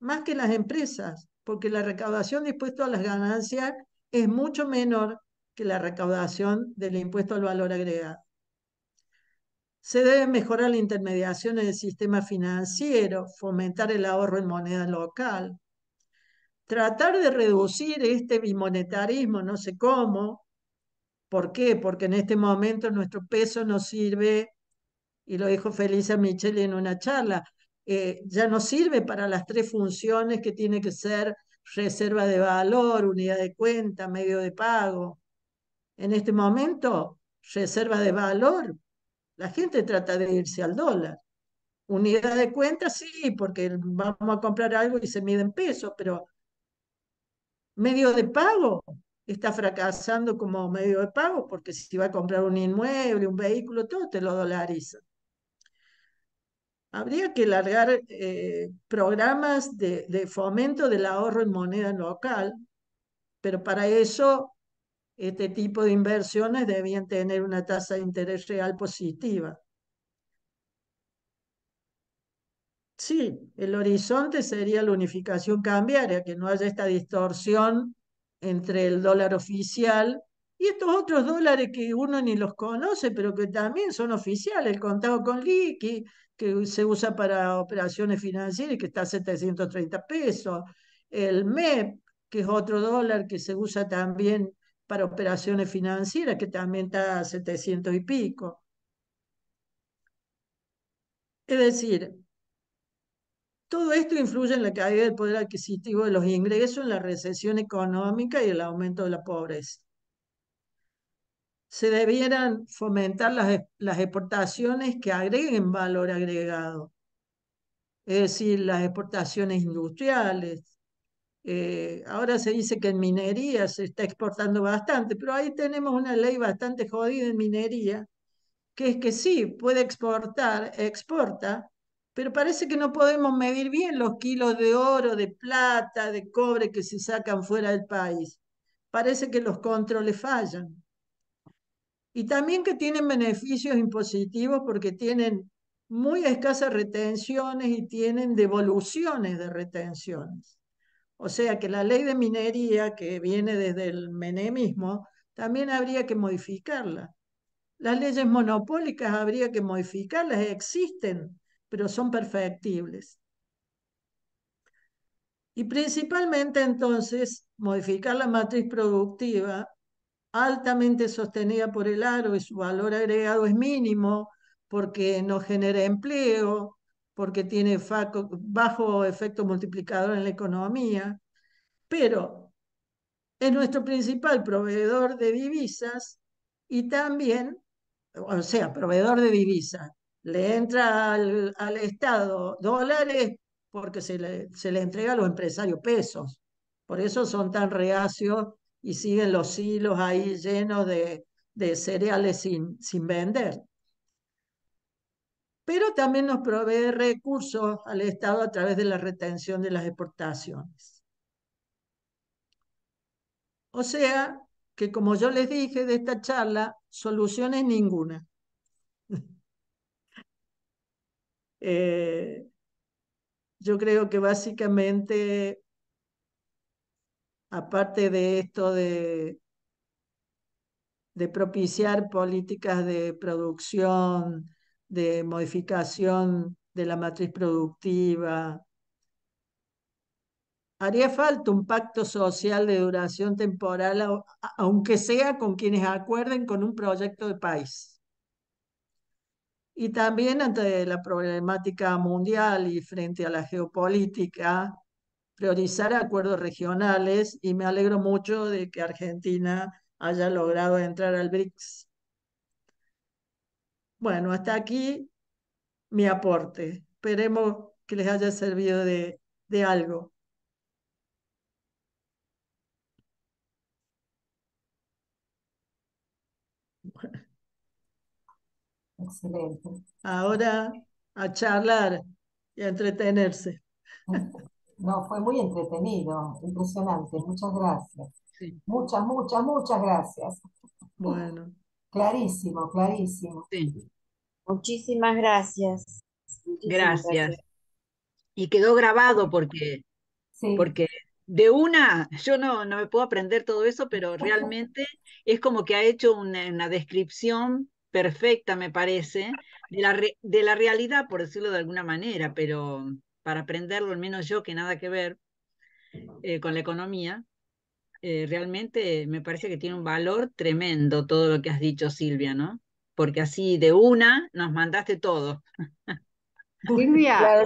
más que las empresas, porque la recaudación de a las ganancias es mucho menor que la recaudación del impuesto al valor agregado. Se debe mejorar la intermediación en el sistema financiero, fomentar el ahorro en moneda local, tratar de reducir este bimonetarismo, no sé cómo. ¿Por qué? Porque en este momento nuestro peso no sirve, y lo dijo Felisa Micheli en una charla, eh, ya no sirve para las tres funciones que tiene que ser reserva de valor, unidad de cuenta, medio de pago. En este momento, reserva de valor la gente trata de irse al dólar. Unidad de cuenta, sí, porque vamos a comprar algo y se mide en pesos, pero medio de pago está fracasando como medio de pago, porque si va a comprar un inmueble, un vehículo, todo te lo dolariza. Habría que largar eh, programas de, de fomento del ahorro en moneda local, pero para eso este tipo de inversiones debían tener una tasa de interés real positiva. Sí, el horizonte sería la unificación cambiaria, que no haya esta distorsión entre el dólar oficial y estos otros dólares que uno ni los conoce, pero que también son oficiales, el contado con liqui, que se usa para operaciones financieras y que está a 730 pesos, el MEP, que es otro dólar que se usa también para operaciones financieras, que también está a 700 y pico. Es decir, todo esto influye en la caída del poder adquisitivo de los ingresos, en la recesión económica y el aumento de la pobreza. Se debieran fomentar las, las exportaciones que agreguen valor agregado, es decir, las exportaciones industriales, eh, ahora se dice que en minería se está exportando bastante, pero ahí tenemos una ley bastante jodida en minería, que es que sí, puede exportar, exporta, pero parece que no podemos medir bien los kilos de oro, de plata, de cobre que se sacan fuera del país. Parece que los controles fallan. Y también que tienen beneficios impositivos porque tienen muy escasas retenciones y tienen devoluciones de retenciones. O sea que la ley de minería que viene desde el menemismo, también habría que modificarla. Las leyes monopólicas habría que modificarlas, existen, pero son perfectibles. Y principalmente entonces modificar la matriz productiva altamente sostenida por el aro y su valor agregado es mínimo porque no genera empleo, porque tiene bajo efecto multiplicador en la economía, pero es nuestro principal proveedor de divisas y también, o sea, proveedor de divisas. Le entra al, Estado dólares porque se le, se le entrega a los empresarios pesos. Por eso son tan reacios y siguen los hilos ahí llenos de, cereales sin, sin vender pero también nos provee recursos al Estado a través de la retención de las exportaciones. O sea, que como yo les dije de esta charla, soluciones ninguna. Eh, yo creo que básicamente, aparte de esto de, de propiciar políticas de producción, de modificación de la matriz productiva. Haría falta un pacto social de duración temporal, aunque sea con quienes acuerden con un proyecto de país. Y también ante la problemática mundial y frente a la geopolítica, priorizar acuerdos regionales y me alegro mucho de que Argentina haya logrado entrar al BRICS bueno, hasta aquí mi aporte. Esperemos que les haya servido de, de algo. Excelente. Ahora a charlar y a entretenerse. No, fue muy entretenido, impresionante. Muchas gracias. Muchas, muchas, muchas gracias. Bueno. Clarísimo, clarísimo. Muchísimas gracias. gracias. Y quedó grabado porque, porque de una, yo no, no me puedo aprender todo eso, pero realmente es como que ha hecho una, descripción perfecta, me parece, de la, de la realidad, por decirlo de alguna manera, pero para aprenderlo, al menos yo, que nada que ver eh, con la economía, eh, realmente me parece que tiene un valor tremendo todo lo que has dicho, Silvia, ¿no? Porque así de una nos mandaste todo. Silvia.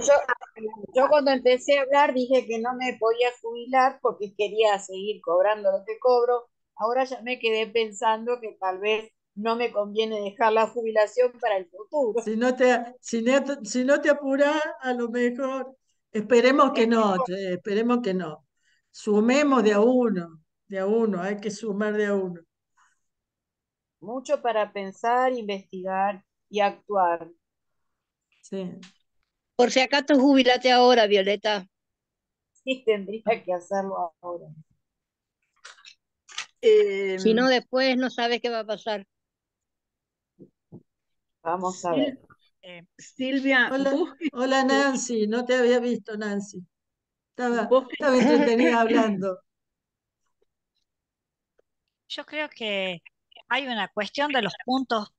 yo, cuando empecé a hablar dije que no me podía jubilar porque quería seguir cobrando lo que cobro. Ahora ya me quedé pensando que tal vez no me conviene dejar la jubilación para el futuro. Si no te, si no, te a lo mejor. Esperemos que no, esperemos que no sumemos de a uno de a uno, hay que sumar de a uno. Mucho para pensar, investigar y actuar. Sí. Por si acaso jubilate ahora, Violeta. Sí, tendría que hacerlo ahora. Em, si no, después no sabes qué va a pasar. Vamos a ver. Eh, Silvia. Hola, Nancy, no te había visto Nancy. Estaba, estaba entretenida hablando. Yo creo que hay una cuestión de los puntos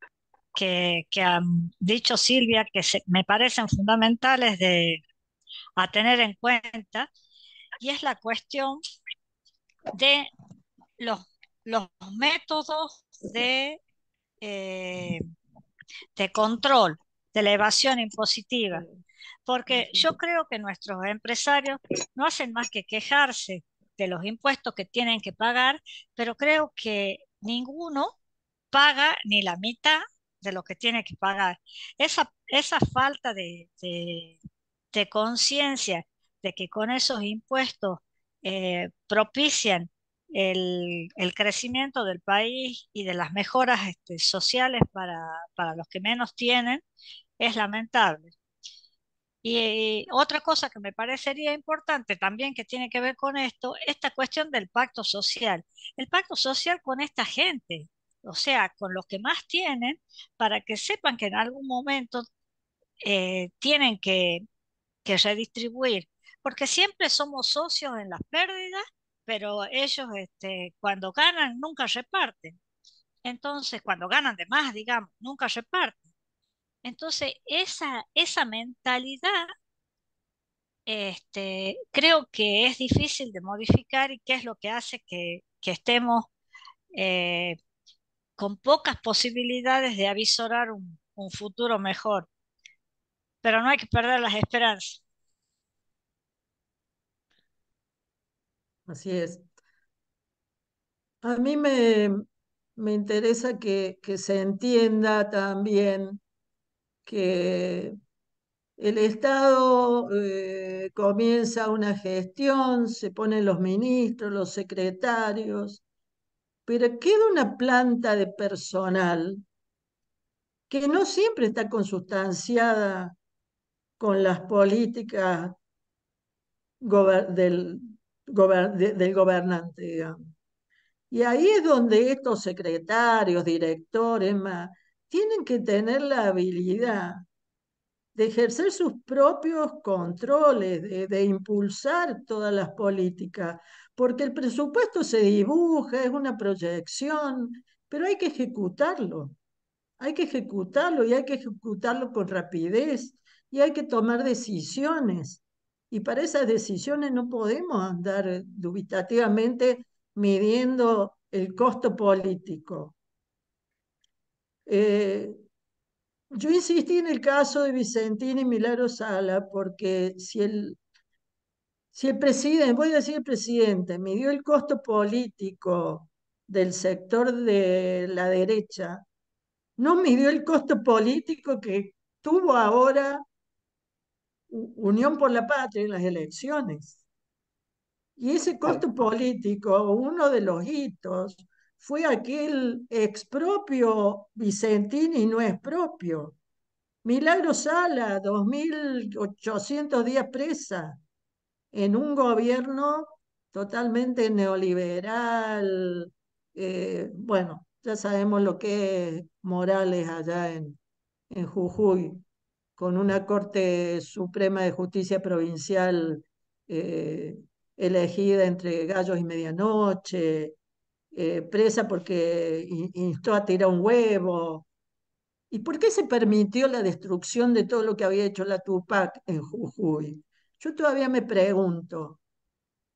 que, que ha dicho Silvia que me parecen fundamentales de, a tener en cuenta y es la cuestión de los, los métodos de, eh, de control de la evasión impositiva. Porque yo creo que nuestros empresarios no hacen más que quejarse de los impuestos que tienen que pagar, pero creo que ninguno paga ni la mitad de lo que tiene que pagar. Esa, esa falta de, conciencia de que con esos impuestos eh, propician el, crecimiento del país y de las mejoras este, sociales para, para los que menos tienen es lamentable. Y otra cosa que me parecería importante también que tiene que ver con esto, esta cuestión del pacto social. El pacto social con esta gente, o sea, con los que más tienen, para que sepan que en algún momento eh, tienen que, que redistribuir, porque siempre somos socios en las pérdidas, pero ellos este, cuando ganan nunca reparten. Entonces, cuando ganan de más, digamos, nunca reparten. Entonces, esa, mentalidad este, creo que es difícil de modificar y qué es lo que hace que, estemos eh, con pocas posibilidades de avisorar un, futuro mejor. Pero no hay que perder las esperanzas. Así es. A mí me, interesa que, se entienda también que el Estado eh, comienza una gestión, se ponen los ministros, los secretarios, pero queda una planta de personal que no siempre está consustanciada con las políticas del, del, gobernante. Y ahí es donde estos secretarios, directores, más, tienen que tener la habilidad de ejercer sus propios controles, de, impulsar todas las políticas, porque el presupuesto se dibuja, es una proyección, pero hay que ejecutarlo, hay que ejecutarlo y hay que ejecutarlo con rapidez y hay que tomar decisiones. Y para esas decisiones no podemos andar dubitativamente midiendo el costo político. Eh, yo insistí en el caso de Vicentín y Milagro Sala porque si el, si el presidente, voy a decir el presidente, midió el costo político del sector de la derecha, no midió el costo político que tuvo ahora Unión por la Patria en las elecciones. Y ese costo político, uno de los hitos, fue aquel expropio Vicentini no es propio. Milagro Sala, 2810 días presa en un gobierno totalmente neoliberal. Eh, bueno, ya sabemos lo que es Morales allá en, en Jujuy, con una Corte Suprema de Justicia Provincial eh, elegida entre gallos y medianoche, eh, presa porque instó a tirar un huevo. ¿Y por qué se permitió la destrucción de todo lo que había hecho la Tupac en Jujuy? Yo todavía me pregunto,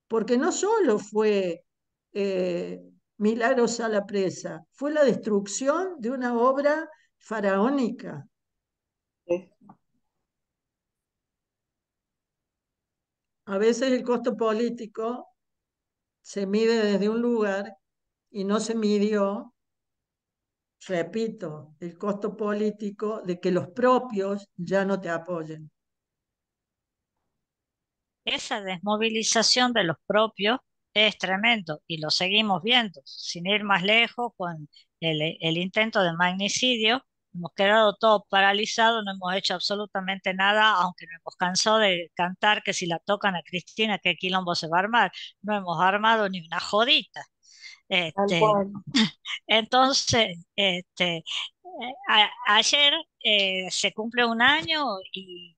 porque no solo fue eh, Milagros a la presa, fue la destrucción de una obra faraónica. A veces el costo político se mide desde un lugar y no se midió, repito, el costo político de que los propios ya no te apoyen. Esa desmovilización de los propios es tremendo y lo seguimos viendo. Sin ir más lejos, con el, intento de magnicidio, hemos quedado todos paralizados, no hemos hecho absolutamente nada, aunque nos hemos cansado de cantar que si la tocan a Cristina, que quilombo se va a armar. No hemos armado ni una jodita. Este, entonces, este, eh, ayer eh, se cumple un año y,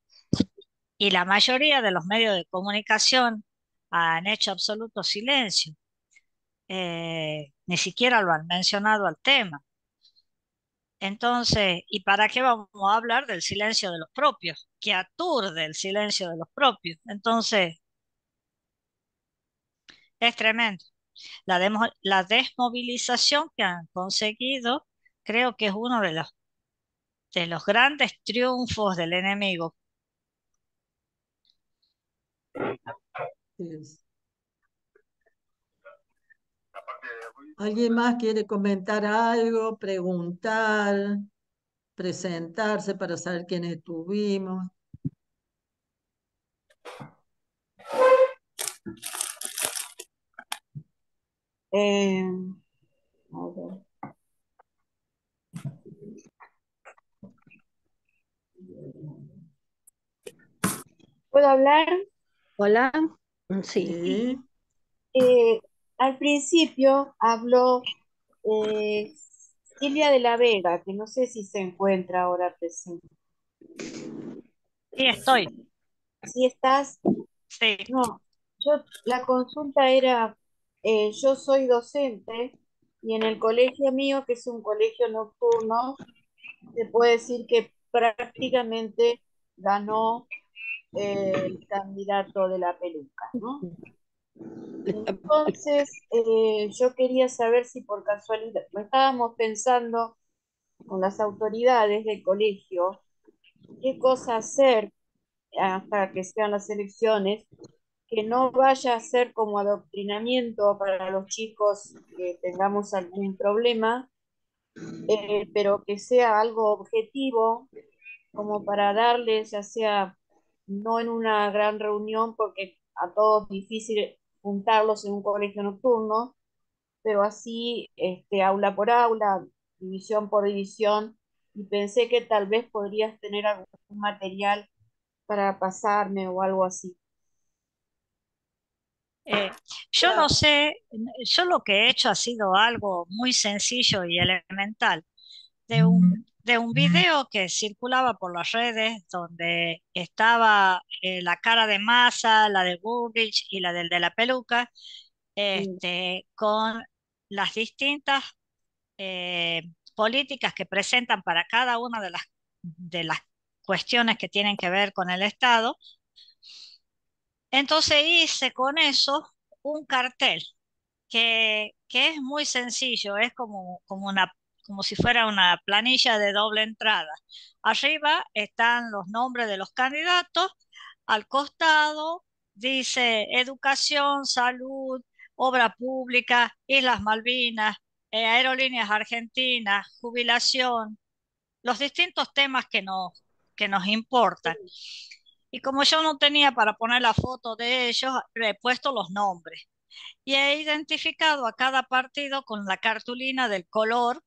la mayoría de los medios de comunicación han hecho absoluto silencio. Eh, ni siquiera lo han mencionado al tema. Entonces, ¿y para qué vamos a hablar del silencio de los propios? Que aturde el silencio de los propios. Entonces, es tremendo. La, desmovilización que han conseguido creo que es uno de los, de los grandes triunfos del enemigo. ¿Alguien más quiere comentar algo, preguntar, presentarse para saber quiénes estuvimos? Eh, ¿Puedo hablar? Hola. Sí. Eh, al principio habló eh, Silvia de la Vega, que no sé si se encuentra ahora presente. Sí, estoy. ¿Sí estás? Sí. No, yo, la consulta era eh, yo soy docente y en el colegio mío, que es un colegio nocturno, se puede decir que prácticamente ganó eh, el candidato de la peluca, Entonces, eh, yo quería saber si por casualidad, pues, estábamos pensando con las autoridades del colegio, qué cosa hacer hasta que sean las elecciones que no vaya a ser como adoctrinamiento para los chicos que tengamos algún problema, eh, pero que sea algo objetivo, como para darles, ya sea no en una gran reunión, porque a todos es difícil juntarlos en un colegio nocturno, pero así este, aula por aula, división por división, y pensé que tal vez podrías tener algún material para pasarme o algo así. Eh, yo no sé, yo lo que he hecho ha sido algo muy sencillo y elemental, de un, video que circulaba por las redes donde estaba eh, la cara de masa, la de Google y la del de la peluca, este, con las distintas eh, políticas que presentan para cada una de las, de las cuestiones que tienen que ver con el Estado entonces hice con eso un cartel que, que es muy sencillo, es como, como, una, como si fuera una planilla de doble entrada. Arriba están los nombres de los candidatos, al costado dice educación, salud, obra pública, Islas Malvinas, eh, aerolíneas argentinas, jubilación, los distintos temas que nos, que nos importan. Y como yo no tenía para poner la foto de ellos, he puesto los nombres. Y he identificado a cada partido con la cartulina del color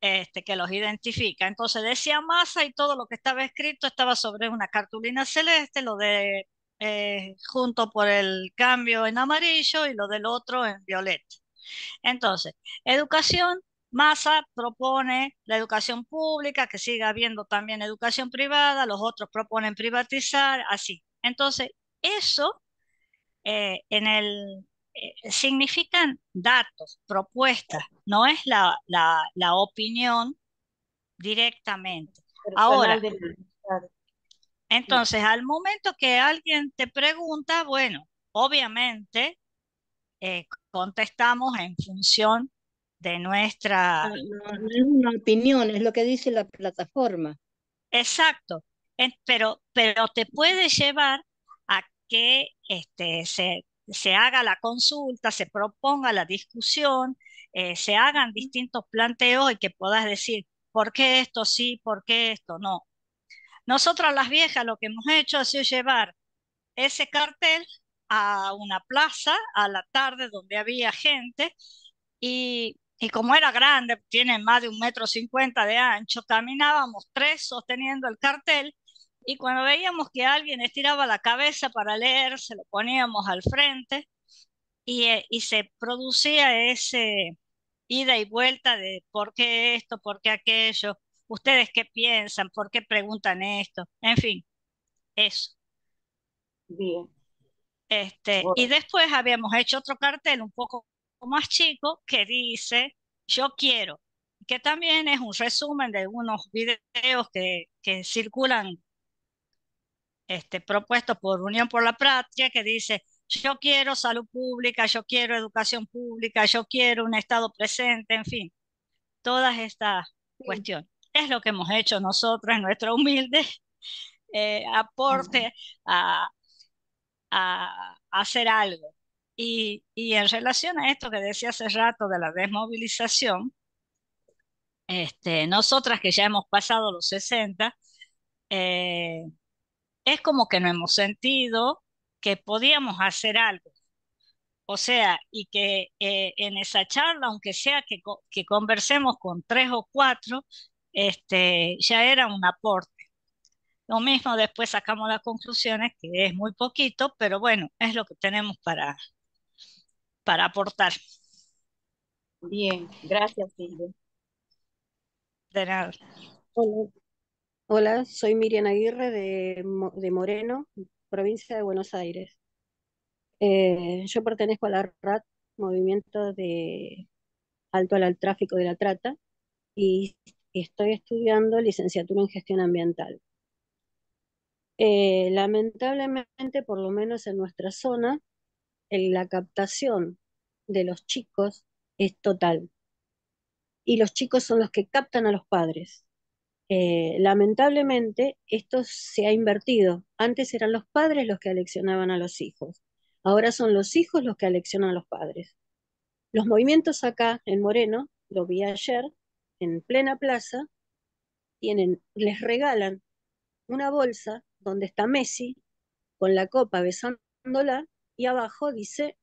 este, que los identifica. Entonces decía masa y todo lo que estaba escrito estaba sobre una cartulina celeste, lo de eh, junto por el cambio en amarillo y lo del otro en violeta. Entonces, educación Masa propone la educación pública, que siga habiendo también educación privada, los otros proponen privatizar, así. Entonces, eso eh, en el, eh, significan datos, propuestas, no es la, la, opinión directamente. Ahora, entonces, al momento que alguien te pregunta, bueno, obviamente eh, contestamos en función de nuestra... Ah, opinión, es lo que dice la plataforma. Exacto, pero, pero te puede llevar a que este, se, se haga la consulta, se proponga la discusión, eh, se hagan distintos planteos y que puedas decir, ¿por qué esto sí, por qué esto no? Nosotras las viejas lo que hemos hecho ha sido llevar ese cartel a una plaza a la tarde donde había gente y y como era grande, tiene más de un metro cincuenta de ancho, caminábamos tres sosteniendo el cartel y cuando veíamos que alguien estiraba la cabeza para leer, se lo poníamos al frente y, eh, y se producía ese ida y vuelta de por qué esto, por qué aquello, ustedes qué piensan, por qué preguntan esto, en fin, eso. Bien. Este, Y después habíamos hecho otro cartel un poco más chico que dice, yo quiero, que también es un resumen de unos videos que, circulan este, propuestos por Unión por la Patria, que dice, yo quiero salud pública, yo quiero educación pública, yo quiero un Estado presente, en fin, todas estas cuestiones. Es lo que hemos hecho nosotros en nuestro humilde eh, aporte a hacer algo. Y, y en relación a esto que decía hace rato de la desmovilización, este, nosotras que ya hemos pasado los 60, eh, es como que no hemos sentido que podíamos hacer algo. O sea, y que eh, en esa charla, aunque sea que, que, conversemos con tres o cuatro, este, ya era un aporte. Lo mismo después sacamos las conclusiones, que es muy poquito, pero bueno, es lo que tenemos para, para aportar. Bien, gracias, Silvia. Hola. soy Miriam Aguirre de, Moreno, provincia de Buenos Aires. Eh, yo pertenezco a la RAT, Movimiento de Alto al Tráfico de la Trata, y estoy estudiando licenciatura en gestión ambiental. Eh, lamentablemente, por lo menos en nuestra zona, la captación de los chicos es total. Y los chicos son los que captan a los padres. Eh, lamentablemente, esto se ha invertido. Antes eran los padres los que aleccionaban a los hijos. Ahora son los hijos los que aleccionan a los padres. Los movimientos acá en Moreno, lo vi ayer, en plena plaza, tienen, les regalan una bolsa donde está Messi con la copa besándola y abajo dice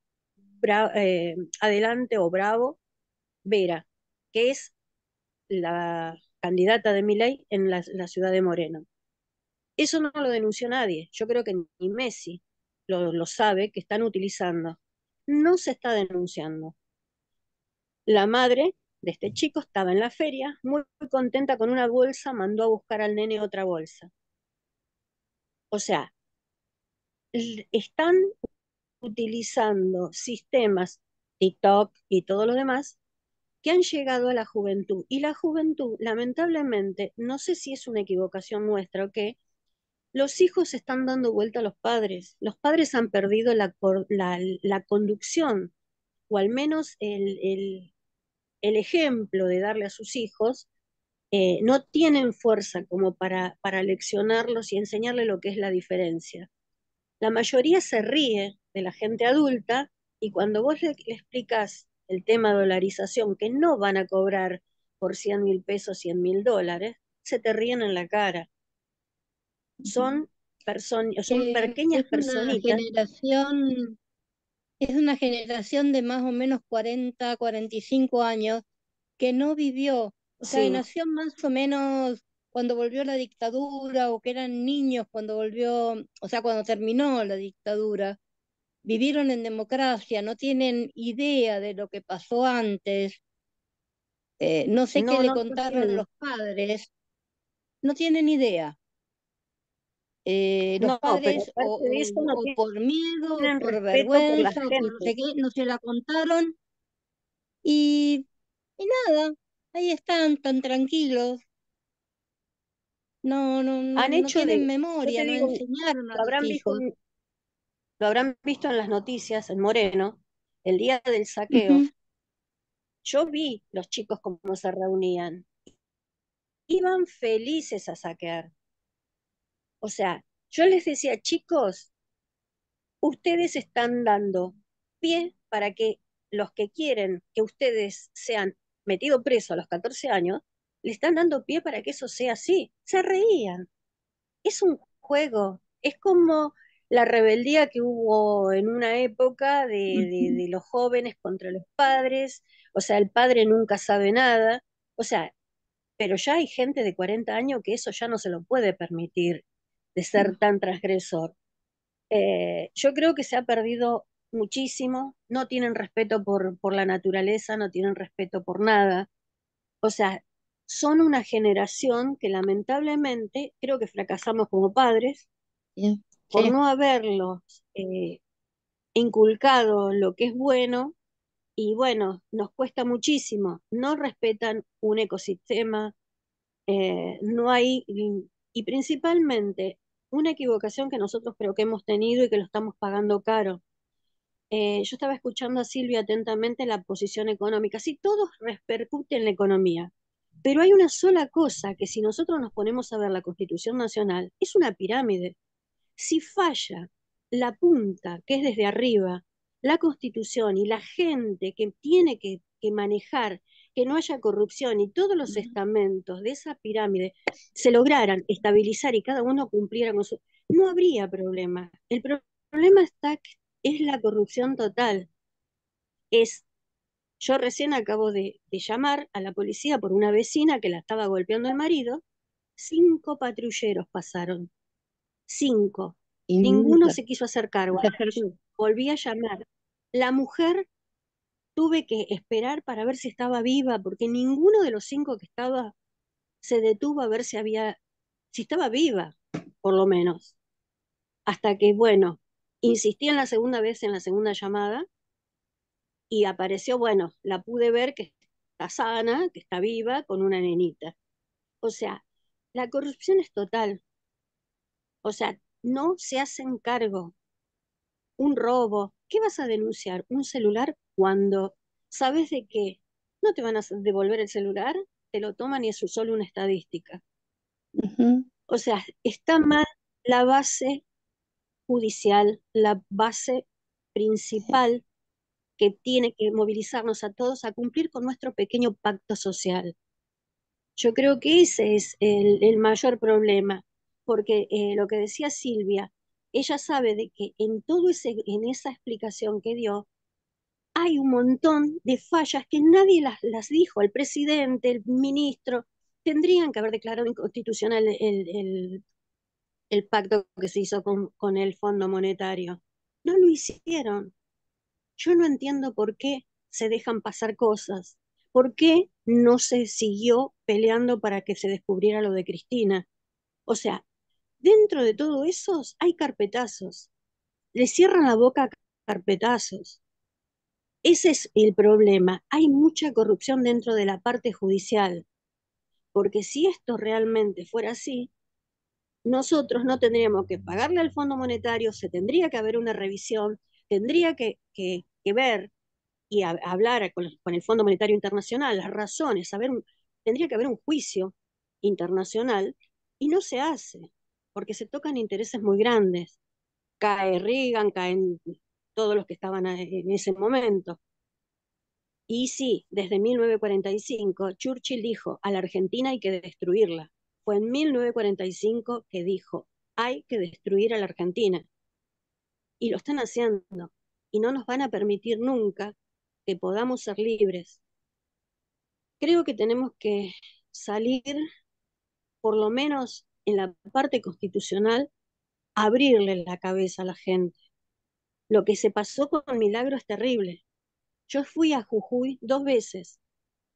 eh, adelante o oh bravo Vera, que es la candidata de ley en la, ciudad de Moreno. Eso no lo denunció nadie. Yo creo que ni Messi lo, sabe que están utilizando. No se está denunciando. La madre de este chico estaba en la feria, muy, muy contenta con una bolsa, mandó a buscar al nene otra bolsa. O sea, están utilizando sistemas TikTok y todo lo demás que han llegado a la juventud. Y la juventud, lamentablemente, no sé si es una equivocación nuestra o qué, los hijos están dando vuelta a los padres. Los padres han perdido la, la, conducción o al menos el, ejemplo de darle a sus hijos. Eh, no tienen fuerza como para, para leccionarlos y enseñarles lo que es la diferencia la mayoría se ríe de la gente adulta y cuando vos le, explicas el tema dolarización, que no van a cobrar por 100 mil pesos 100 mil dólares, se te ríen en la cara. Son, son eh, pequeñas es personitas. Generación, es una generación de más o menos 40, 45 años que no vivió, o sea, nació más o menos cuando volvió la dictadura o que eran niños cuando volvió, o sea, cuando terminó la dictadura, vivieron en democracia, no tienen idea de lo que pasó antes, eh, no sé qué le contaron los padres, no tienen idea. Eh, los padres o, por miedo, por vergüenza, por qué, no se la contaron y, y nada, ahí están tan tranquilos, no, no, no, han hecho tienen de, memoria, lo habrán, visto, lo habrán visto en las noticias en Moreno, el día del saqueo. Yo vi los chicos cómo se reunían. Iban felices a saquear. O sea, yo les decía, chicos, ustedes están dando pie para que los que quieren que ustedes sean metidos presos a los 14 años le están dando pie para que eso sea así. Se reían. Es un juego, es como la rebeldía que hubo en una época de, los jóvenes contra los padres, o sea, el padre nunca sabe nada, o sea, pero ya hay gente de 40 años que eso ya no se lo puede permitir de ser tan transgresor. Eh, yo creo que se ha perdido muchísimo, no tienen respeto por, por la naturaleza, no tienen respeto por nada. O sea, son una generación que lamentablemente creo que fracasamos como padres por no haberlos eh, inculcado lo que es bueno y bueno, nos cuesta muchísimo, no respetan un ecosistema, eh, no hay, y principalmente una equivocación que nosotros creo que hemos tenido y que lo estamos pagando caro. Eh, yo estaba escuchando a Silvia atentamente la posición económica. Si todos repercuten en la economía, pero hay una sola cosa que si nosotros nos ponemos a ver la Constitución Nacional, es una pirámide. Si falla la punta, que es desde arriba, la Constitución y la gente que tiene que, manejar que no haya corrupción y todos los estamentos de esa pirámide se lograran estabilizar y cada uno cumpliera con su... No habría problema. El problema está que es la corrupción total. Es yo recién acabo de, llamar a la policía por una vecina que la estaba golpeando el marido. Cinco patrulleros pasaron. Cinco. Ninguno se quiso hacer cargo. Volví a llamar. La mujer tuve que esperar para ver si estaba viva, porque ninguno de los cinco que estaba se detuvo a ver si había, si estaba viva, por lo menos. Hasta que, bueno, insistí en la segunda vez en la segunda llamada y apareció, bueno, la pude ver que está sana, que está viva, con una nenita. O sea, la corrupción es total. O sea, no se hacen cargo. Un robo, ¿qué vas a denunciar? ¿Un celular cuando sabes de qué? No te van a devolver el celular, te lo toman y es solo una estadística. O sea, está mal la base judicial, la base principal que tiene que movilizarnos a todos a cumplir con nuestro pequeño pacto social. Yo creo que ese es el, mayor problema, porque eh, lo que decía Silvia, ella sabe de que en todo ese, en esa explicación que dio, hay un montón de fallas que nadie las, dijo, el presidente, el ministro, tendrían que haber declarado inconstitucional el, pacto que se hizo con, con el Fondo Monetario. No lo hicieron. Yo no entiendo por qué se dejan pasar cosas, por qué no se siguió peleando para que se descubriera lo de Cristina. O sea, dentro de todo eso hay carpetazos, le cierran la boca a carpetazos. Ese es el problema. Hay mucha corrupción dentro de la parte judicial, porque si esto realmente fuera así, nosotros no tendríamos que pagarle al Fondo Monetario, se tendría que haber una revisión, tendría que, ver y hablar con, el Fondo Monetario Internacional las razones, tendría que haber un juicio internacional y no se hace, porque se tocan intereses muy grandes. Cae Reagan, caen todos los que estaban en ese momento. Y sí, desde 1945 Churchill dijo, a la Argentina hay que destruirla. Fue en 1945 que dijo, hay que destruir a la Argentina y lo están haciendo y no nos van a permitir nunca que podamos ser libres. Creo que tenemos que salir, por lo menos en la parte constitucional, abrirle la cabeza a la gente. Lo que se pasó con Milagro es terrible. Yo fui a Jujuy dos veces.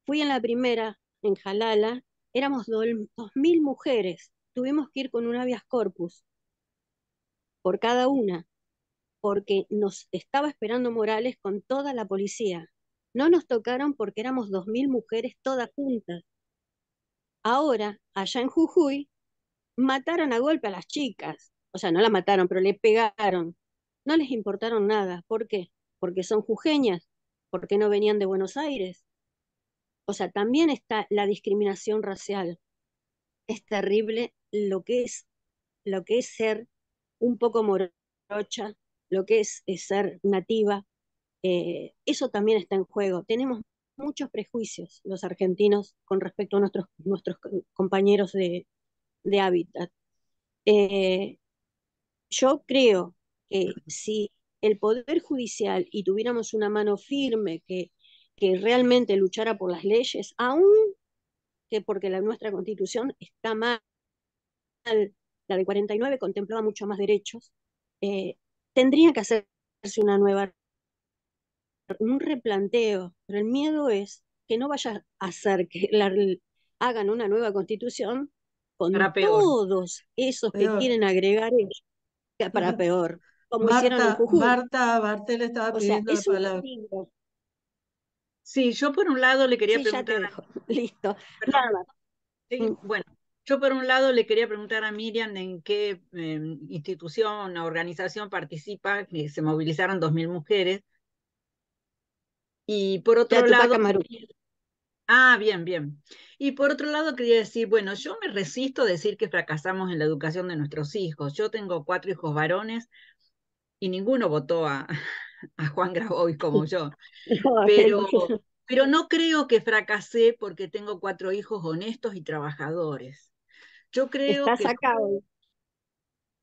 Fui en la primera, en Jalala, éramos dos mil mujeres. Tuvimos que ir con un avias corpus por cada una porque nos estaba esperando Morales con toda la policía. No nos tocaron porque éramos 2.000 mujeres todas juntas. Ahora, allá en Jujuy, mataron a golpe a las chicas. O sea, no la mataron, pero le pegaron. No les importaron nada. ¿Por qué? Porque son jujeñas, porque no venían de Buenos Aires. O sea, también está la discriminación racial. Es terrible lo que es, lo que es ser un poco morocha, lo que es, ser nativa, eh, eso también está en juego. Tenemos muchos prejuicios los argentinos con respecto a nuestros, nuestros compañeros de, hábitat. Eh, yo creo que si el Poder Judicial y tuviéramos una mano firme que, que realmente luchara por las leyes, aún que porque nuestra constitución está mal, la de 49 contemplaba mucho más derechos, eh, tendría que hacerse una nueva, un replanteo, pero el miedo es que no vaya a hacer que hagan una nueva constitución con todos esos que quieren agregar para peor, como hicieron en Marta le estaba pidiendo la palabra. Sí, yo por un lado le quería preguntar. Listo. Nada. Sí, mm. bueno, yo por un lado le quería preguntar a Miriam en qué em, institución o organización participa, que se movilizaron 2.000 mujeres. Y por otro lado... Ah, bien, bien. Y por otro lado quería decir, bueno, yo me resisto a decir que fracasamos en la educación de nuestros hijos. Yo tengo cuatro hijos varones y ninguno votó a, a Juan Grabois como yo. Pero, pero no creo que fracasé porque tengo cuatro hijos honestos y trabajadores. Yo creo Estás acá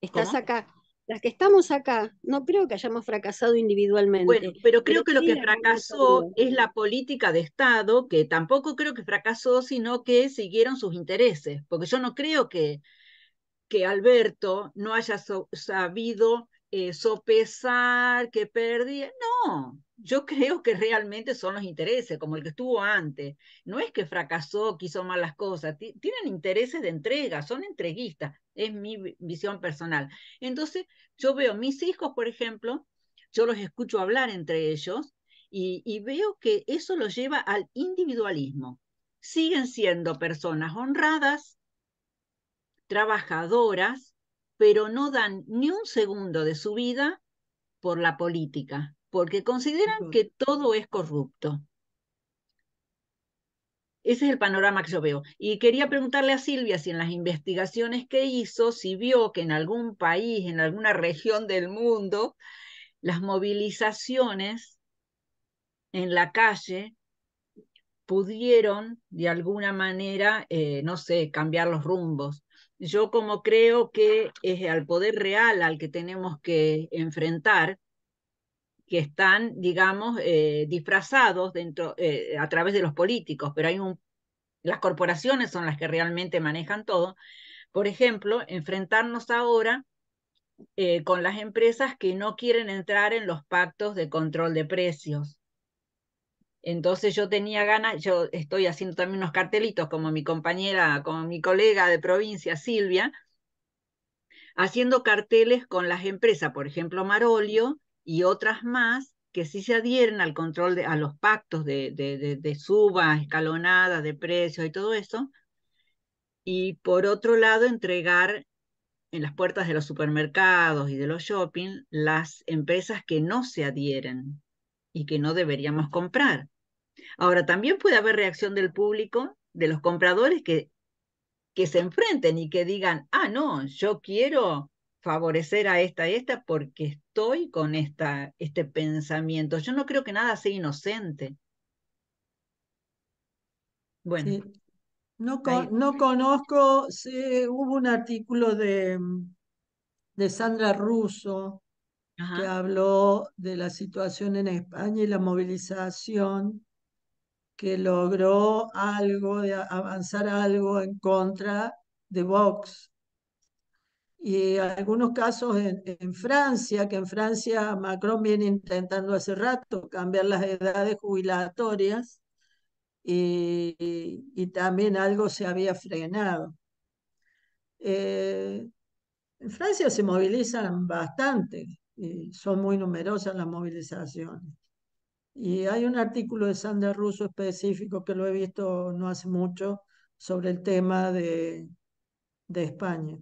Estás acá. Las que estamos acá, no creo que hayamos fracasado individualmente. Bueno, pero creo que lo que fracasó es la política de Estado, que tampoco creo que fracasó, sino que siguieron sus intereses, porque yo no creo que, que Alberto no haya sabido eso eh, pesar que perdí. No, yo creo que realmente son los intereses, como el que estuvo antes. No es que fracasó, que hizo malas cosas, tienen intereses de entrega, son entreguistas, es mi visión personal. Entonces, yo veo mis hijos, por ejemplo, yo los escucho hablar entre ellos y, y veo que eso los lleva al individualismo. Siguen siendo personas honradas, trabajadoras, pero no dan ni un segundo de su vida por la política, porque consideran que todo es corrupto. Ese es el panorama que yo veo. Y quería preguntarle a Silvia si en las investigaciones que hizo, si vio que en algún país, en alguna región del mundo, las movilizaciones en la calle pudieron de alguna manera, eh, no sé, cambiar los rumbos. Yo como creo que es al poder real al que tenemos que enfrentar, que están, digamos, eh, disfrazados dentro, eh, a través de los políticos, pero hay un, las corporaciones son las que realmente manejan todo. Por ejemplo, enfrentarnos ahora eh, con las empresas que no quieren entrar en los pactos de control de precios. Entonces yo tenía ganas, yo estoy haciendo también unos cartelitos como mi compañera, como mi colega de provincia, Silvia, haciendo carteles con las empresas, por ejemplo, Marolio y otras más que sí se adhieren al control, de, a los pactos de, de, de, de suba, escalonada, de precios y todo eso. Y por otro lado, entregar en las puertas de los supermercados y de los shopping las empresas que no se adhieren y que no deberíamos comprar. Ahora, también puede haber reacción del público, de los compradores que, que se enfrenten y que digan, ah, no, yo quiero favorecer a esta y esta porque estoy con esta, este pensamiento. Yo no creo que nada sea inocente. Bueno. No, conozco, hubo un artículo de, mm, de Sandra Russo que habló de la situación en España y la movilización que logró algo, de avanzar algo en contra de Vox. Y algunos casos en, Francia, que en Francia Macron viene intentando hace rato cambiar las edades jubilatorias y, también algo se había frenado. Eh, en Francia se movilizan bastante, son muy numerosas las movilizaciones. Y hay un artículo de Sandra Russo específico que lo he visto no hace mucho sobre el tema de, de España.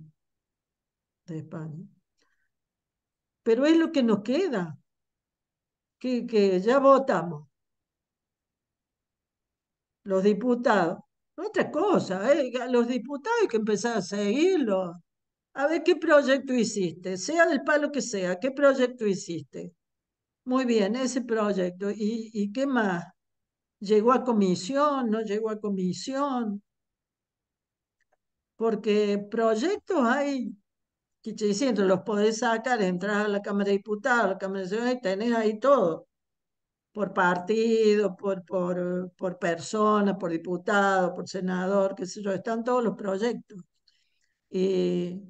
De España. Pero es lo que nos queda, que, que ya votamos. Los diputados. Otra cosa, eh, los diputados hay que empezar a seguirlos a ver qué proyecto hiciste, sea del palo que sea, qué proyecto hiciste. Muy bien, ese proyecto. ¿Y, qué más? ¿Llegó a comisión? ¿No llegó a comisión? Porque proyectos hay, que te diciendo, los podés sacar, entrar a la Cámara de Diputados, la Cámara de Senadores, tenés ahí todo. Por partido, por, por, por persona, por diputado, por senador, qué sé yo, están todos los proyectos. Y eh,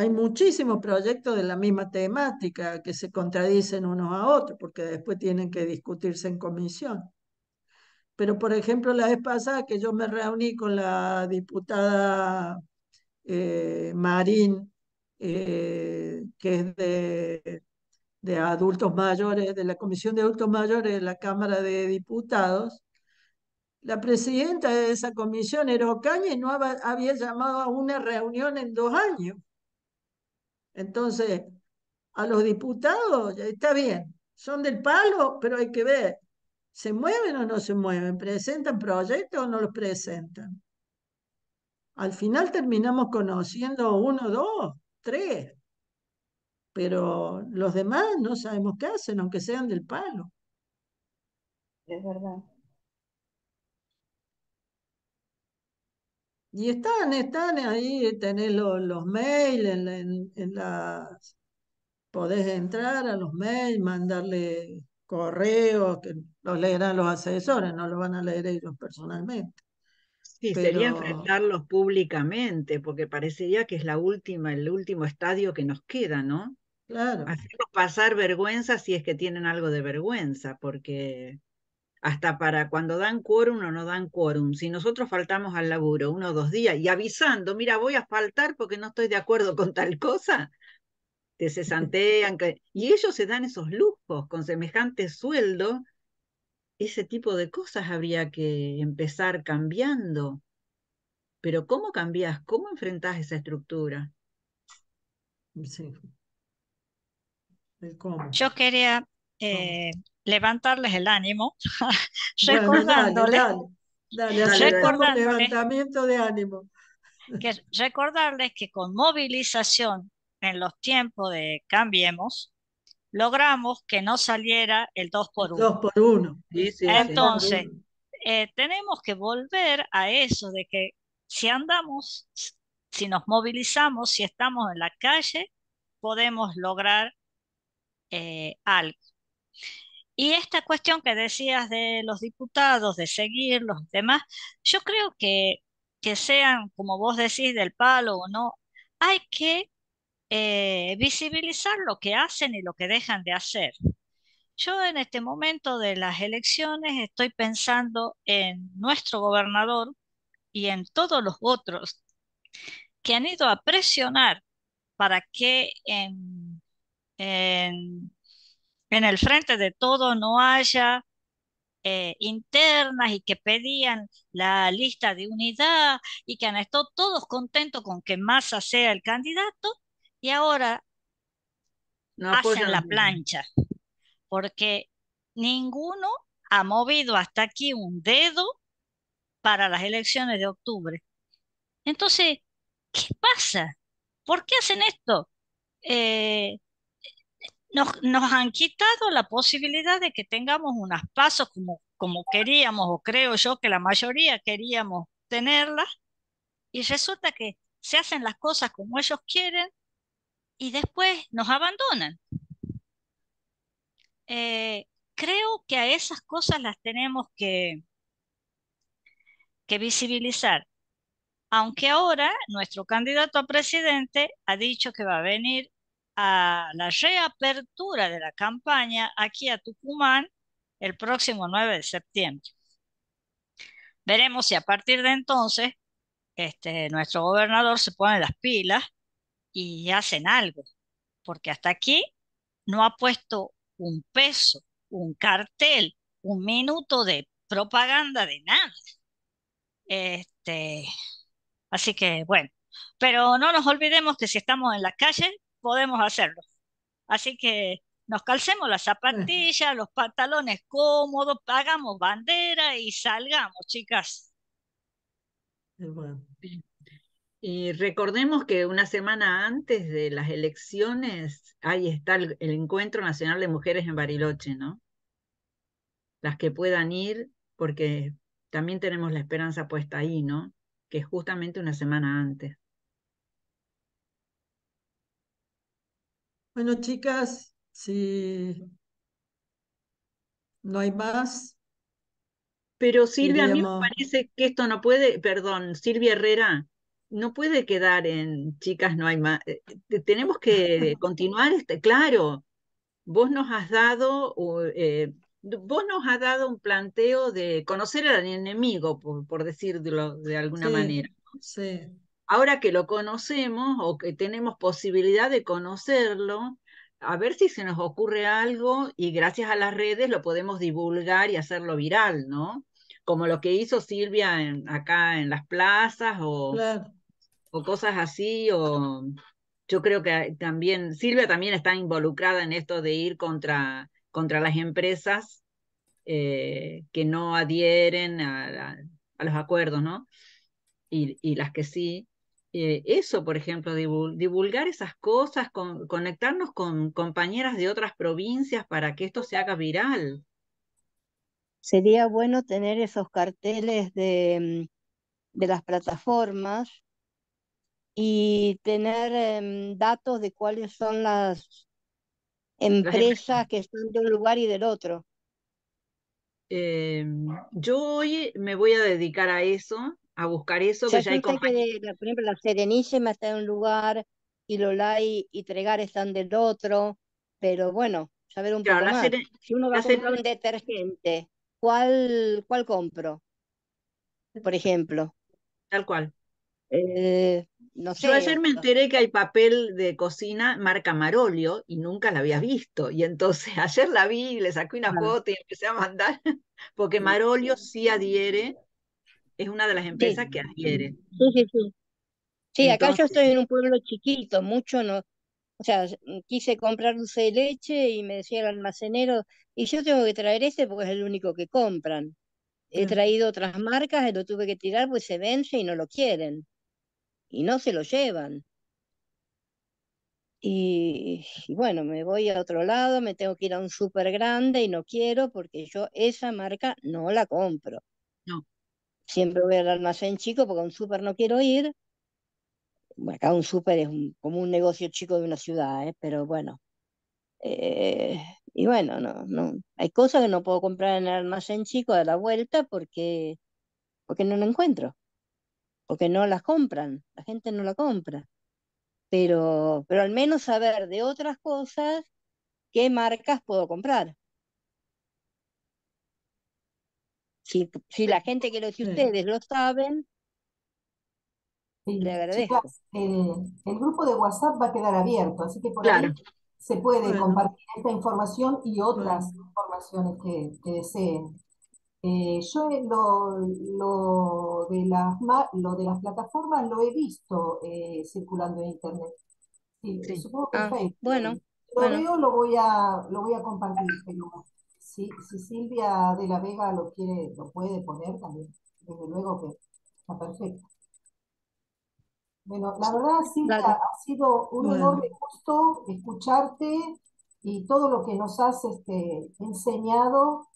hay muchísimos proyectos de la misma temática que se contradicen unos a otros porque después tienen que discutirse en comisión. Pero, por ejemplo, la vez pasada que yo me reuní con la diputada eh, Marín, eh, que es de, de adultos mayores, de la Comisión de Adultos Mayores de la Cámara de Diputados, la presidenta de esa comisión era Ocaña y no había llamado a una reunión en dos años. Entonces, a los diputados, eh, está bien, son del palo, pero hay que ver, ¿se mueven o no se mueven? ¿Presentan proyectos o no los presentan? Al final terminamos conociendo uno, dos, tres, pero los demás no sabemos qué hacen, aunque sean del palo. Es verdad. Y están, están ahí, tenés los, mails, en, las, podés entrar a los mails, mandarle correos, que los leerán los asesores, no lo van a leer ellos personalmente. Sí, sería enfrentarlos públicamente, porque parecería que es la última, el último estadio que nos queda, ¿no? Claro. Hacerlos pasar vergüenza si es que tienen algo de vergüenza, porque hasta para cuando dan quórum o no dan quórum. Si nosotros faltamos al laburo uno o dos días y avisando, mira, voy a faltar porque no estoy de acuerdo con tal cosa, te cesantean. santean. Y ellos se dan esos lujos con semejante sueldo. Ese tipo de cosas habría que empezar cambiando. Pero ¿cómo cambias? ¿Cómo enfrentas esa estructura? Yo quería eh, levantarles el ánimo, levantamiento de ánimo. que recordarles que con movilización en los tiempos de Cambiemos, logramos que no saliera el 2 por 1. por 1. Entonces, eh, tenemos que volver a eso de que si andamos, si nos movilizamos, si estamos en la calle, podemos lograr eh, algo. Y esta cuestión que decías de los diputados, de seguir los demás, yo creo que, que sean, como vos decís, del palo o no, hay que eh, visibilizar lo que hacen y lo que dejan de hacer. Yo en este momento de las elecciones estoy pensando en nuestro gobernador y en todos los otros que han ido a presionar para que en en el frente de todo no haya eh, internas y que pedían la lista de unidad y que han estado todos contentos con que Massa sea el candidato y ahora no hacen la plancha porque ninguno ha movido hasta aquí un dedo para las elecciones de octubre. Entonces, ¿qué pasa? ¿Por qué hacen esto? Eh, nos, han quitado la posibilidad de que tengamos unas pasos como, como queríamos, o creo yo que la mayoría queríamos tenerlas, y resulta que se hacen las cosas como ellos quieren y después nos abandonan. Eh, creo que a esas cosas las tenemos que, que visibilizar. Aunque ahora nuestro candidato a presidente ha dicho que va a venir la reapertura de la campaña aquí a Tucumán el próximo 9 de septiembre. Veremos si a partir de entonces este, nuestro gobernador se pone las pilas y hacen algo, porque hasta aquí no ha puesto un peso, un cartel, un minuto de propaganda de nada. Este, así que bueno, pero no nos olvidemos que si estamos en la calle podemos hacerlo. Así que nos calcemos las zapatillas, los pantalones cómodos, pagamos bandera y salgamos, chicas. Y recordemos que una semana antes de las elecciones, ahí está el Encuentro Nacional de Mujeres en Bariloche, ¿no? Las que puedan ir, porque también tenemos la esperanza puesta ahí, ¿no? Que es justamente una semana antes. Bueno, chicas, si no hay más. Pero Silvia, a mí me parece que esto no puede, perdón, Silvia Herrera, no puede quedar en chicas, no hay más. Eh, tenemos que continuar, este, claro. Vos nos has dado, eh, vos nos has dado un planteo de conocer al enemigo, por, decirlo de alguna manera. Sí ahora que lo conocemos o que tenemos posibilidad de conocerlo, a ver si se nos ocurre algo y gracias a las redes lo podemos divulgar y hacerlo viral, ¿no? Como lo que hizo Silvia en, acá en las plazas o, cosas así, o yo creo que también, Silvia también está involucrada en esto de ir contra, contra las empresas eh, que no adhieren a, los acuerdos, ¿no? y las que sí. Eh, eso, por ejemplo, divulgar esas cosas, conectarnos con compañeras de otras provincias para que esto se haga viral. Sería bueno tener esos carteles de, mm, las plataformas y tener em, datos de cuáles son las empresas, que están de un lugar y del otro. Em, yo hoy me voy a dedicar a eso, a buscar eso. que ya hay por ejemplo, la Serenísima está en un lugar, y la y Tregar están del otro, pero bueno, saber un poco más. Si uno va a comprar un detergente, ¿cuál, ¿cuál compro? Por ejemplo. Tal cual. Eh, no sé, Yo ayer me enteré que hay papel de cocina marca Marolio y nunca la había visto. Y entonces ayer la vi, y le saqué una ah. foto y empecé a mandar, porque Marolio sí adhiere es una de las empresas que adquiere. Sí, sí, sí. Sí, acá yo estoy en un pueblo chiquito, mucho no. O sea, quise comprar dulce de leche y me decía el almacenero, y yo tengo que traer este porque es el único que compran. He traído otras marcas, y lo tuve que tirar pues se vence y no lo quieren. Y no se lo llevan. Y, y, bueno, me voy a otro lado, me tengo que ir a un súper grande y no quiero porque yo esa marca no la compro. Siempre voy al almacén chico porque a un súper no quiero ir. Acá un súper es como un negocio chico de una ciudad, ¿eh? pero bueno. Eh, y bueno, no, no. Hay cosas que no puedo comprar en el almacén chico a la vuelta porque, porque no lo encuentro. Porque no las compran. La gente no la compra. Pero, pero al menos saber de otras cosas qué marcas puedo comprar. si, la gente que lo, ustedes lo saben, sí, le agradezco. Eh, el, grupo de WhatsApp va a quedar abierto, así que por ahí se puede compartir esta información y otras informaciones que, deseen. Eh, yo eh, lo, lo, de las, lo de las plataformas lo he visto circulando en internet. Sí, Supongo que ah, Bueno, lo veo, lo voy a, lo voy a compartir, si, si, Silvia de la Vega lo quiere, lo puede poner también, desde luego que está perfecto. Bueno, la verdad, Silvia, ha sido un honor de gusto escucharte y todo lo que nos has este, enseñado.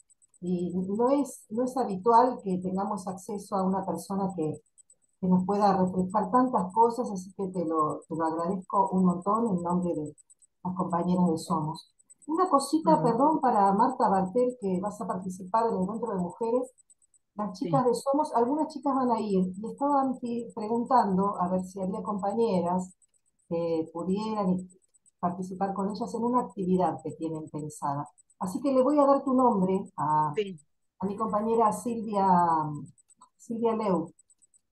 Y no es, no es habitual que tengamos acceso a una persona que, nos pueda refrescar tantas cosas, así que te te lo agradezco un montón en nombre de las compañeras de Somos. Una cosita, perdón, para Marta Bartel, que vas a participar del encuentro de mujeres. Las chicas de Somos, algunas chicas van a ir, y estaban preguntando a ver si había compañeras que eh, pudieran participar con ellas en una actividad que tienen pensada. Así que le voy a dar tu nombre a, a mi compañera Silvia, Silvia Leu,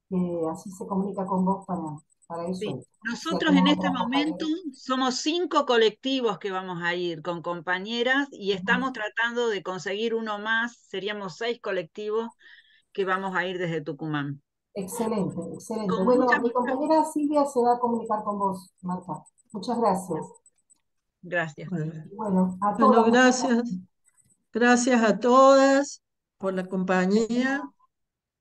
que así se comunica con vos para nosotros en este momento somos cinco colectivos que vamos a ir con compañeras y estamos tratando de conseguir uno más, seríamos seis colectivos que vamos a ir desde Tucumán. Excelente, excelente. bueno, mi compañera Silvia se va a comunicar con vos, Marta. Muchas gracias. Gracias. Bueno, a todos. Bueno, gracias. Gracias a todas por la compañía.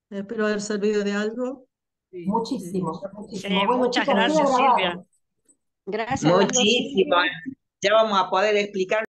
Espero haber servido de algo. Muchísimo, eh, muchas gracias, Silvia. Gracias. Muchísimas. Ya vamos a poder explicar.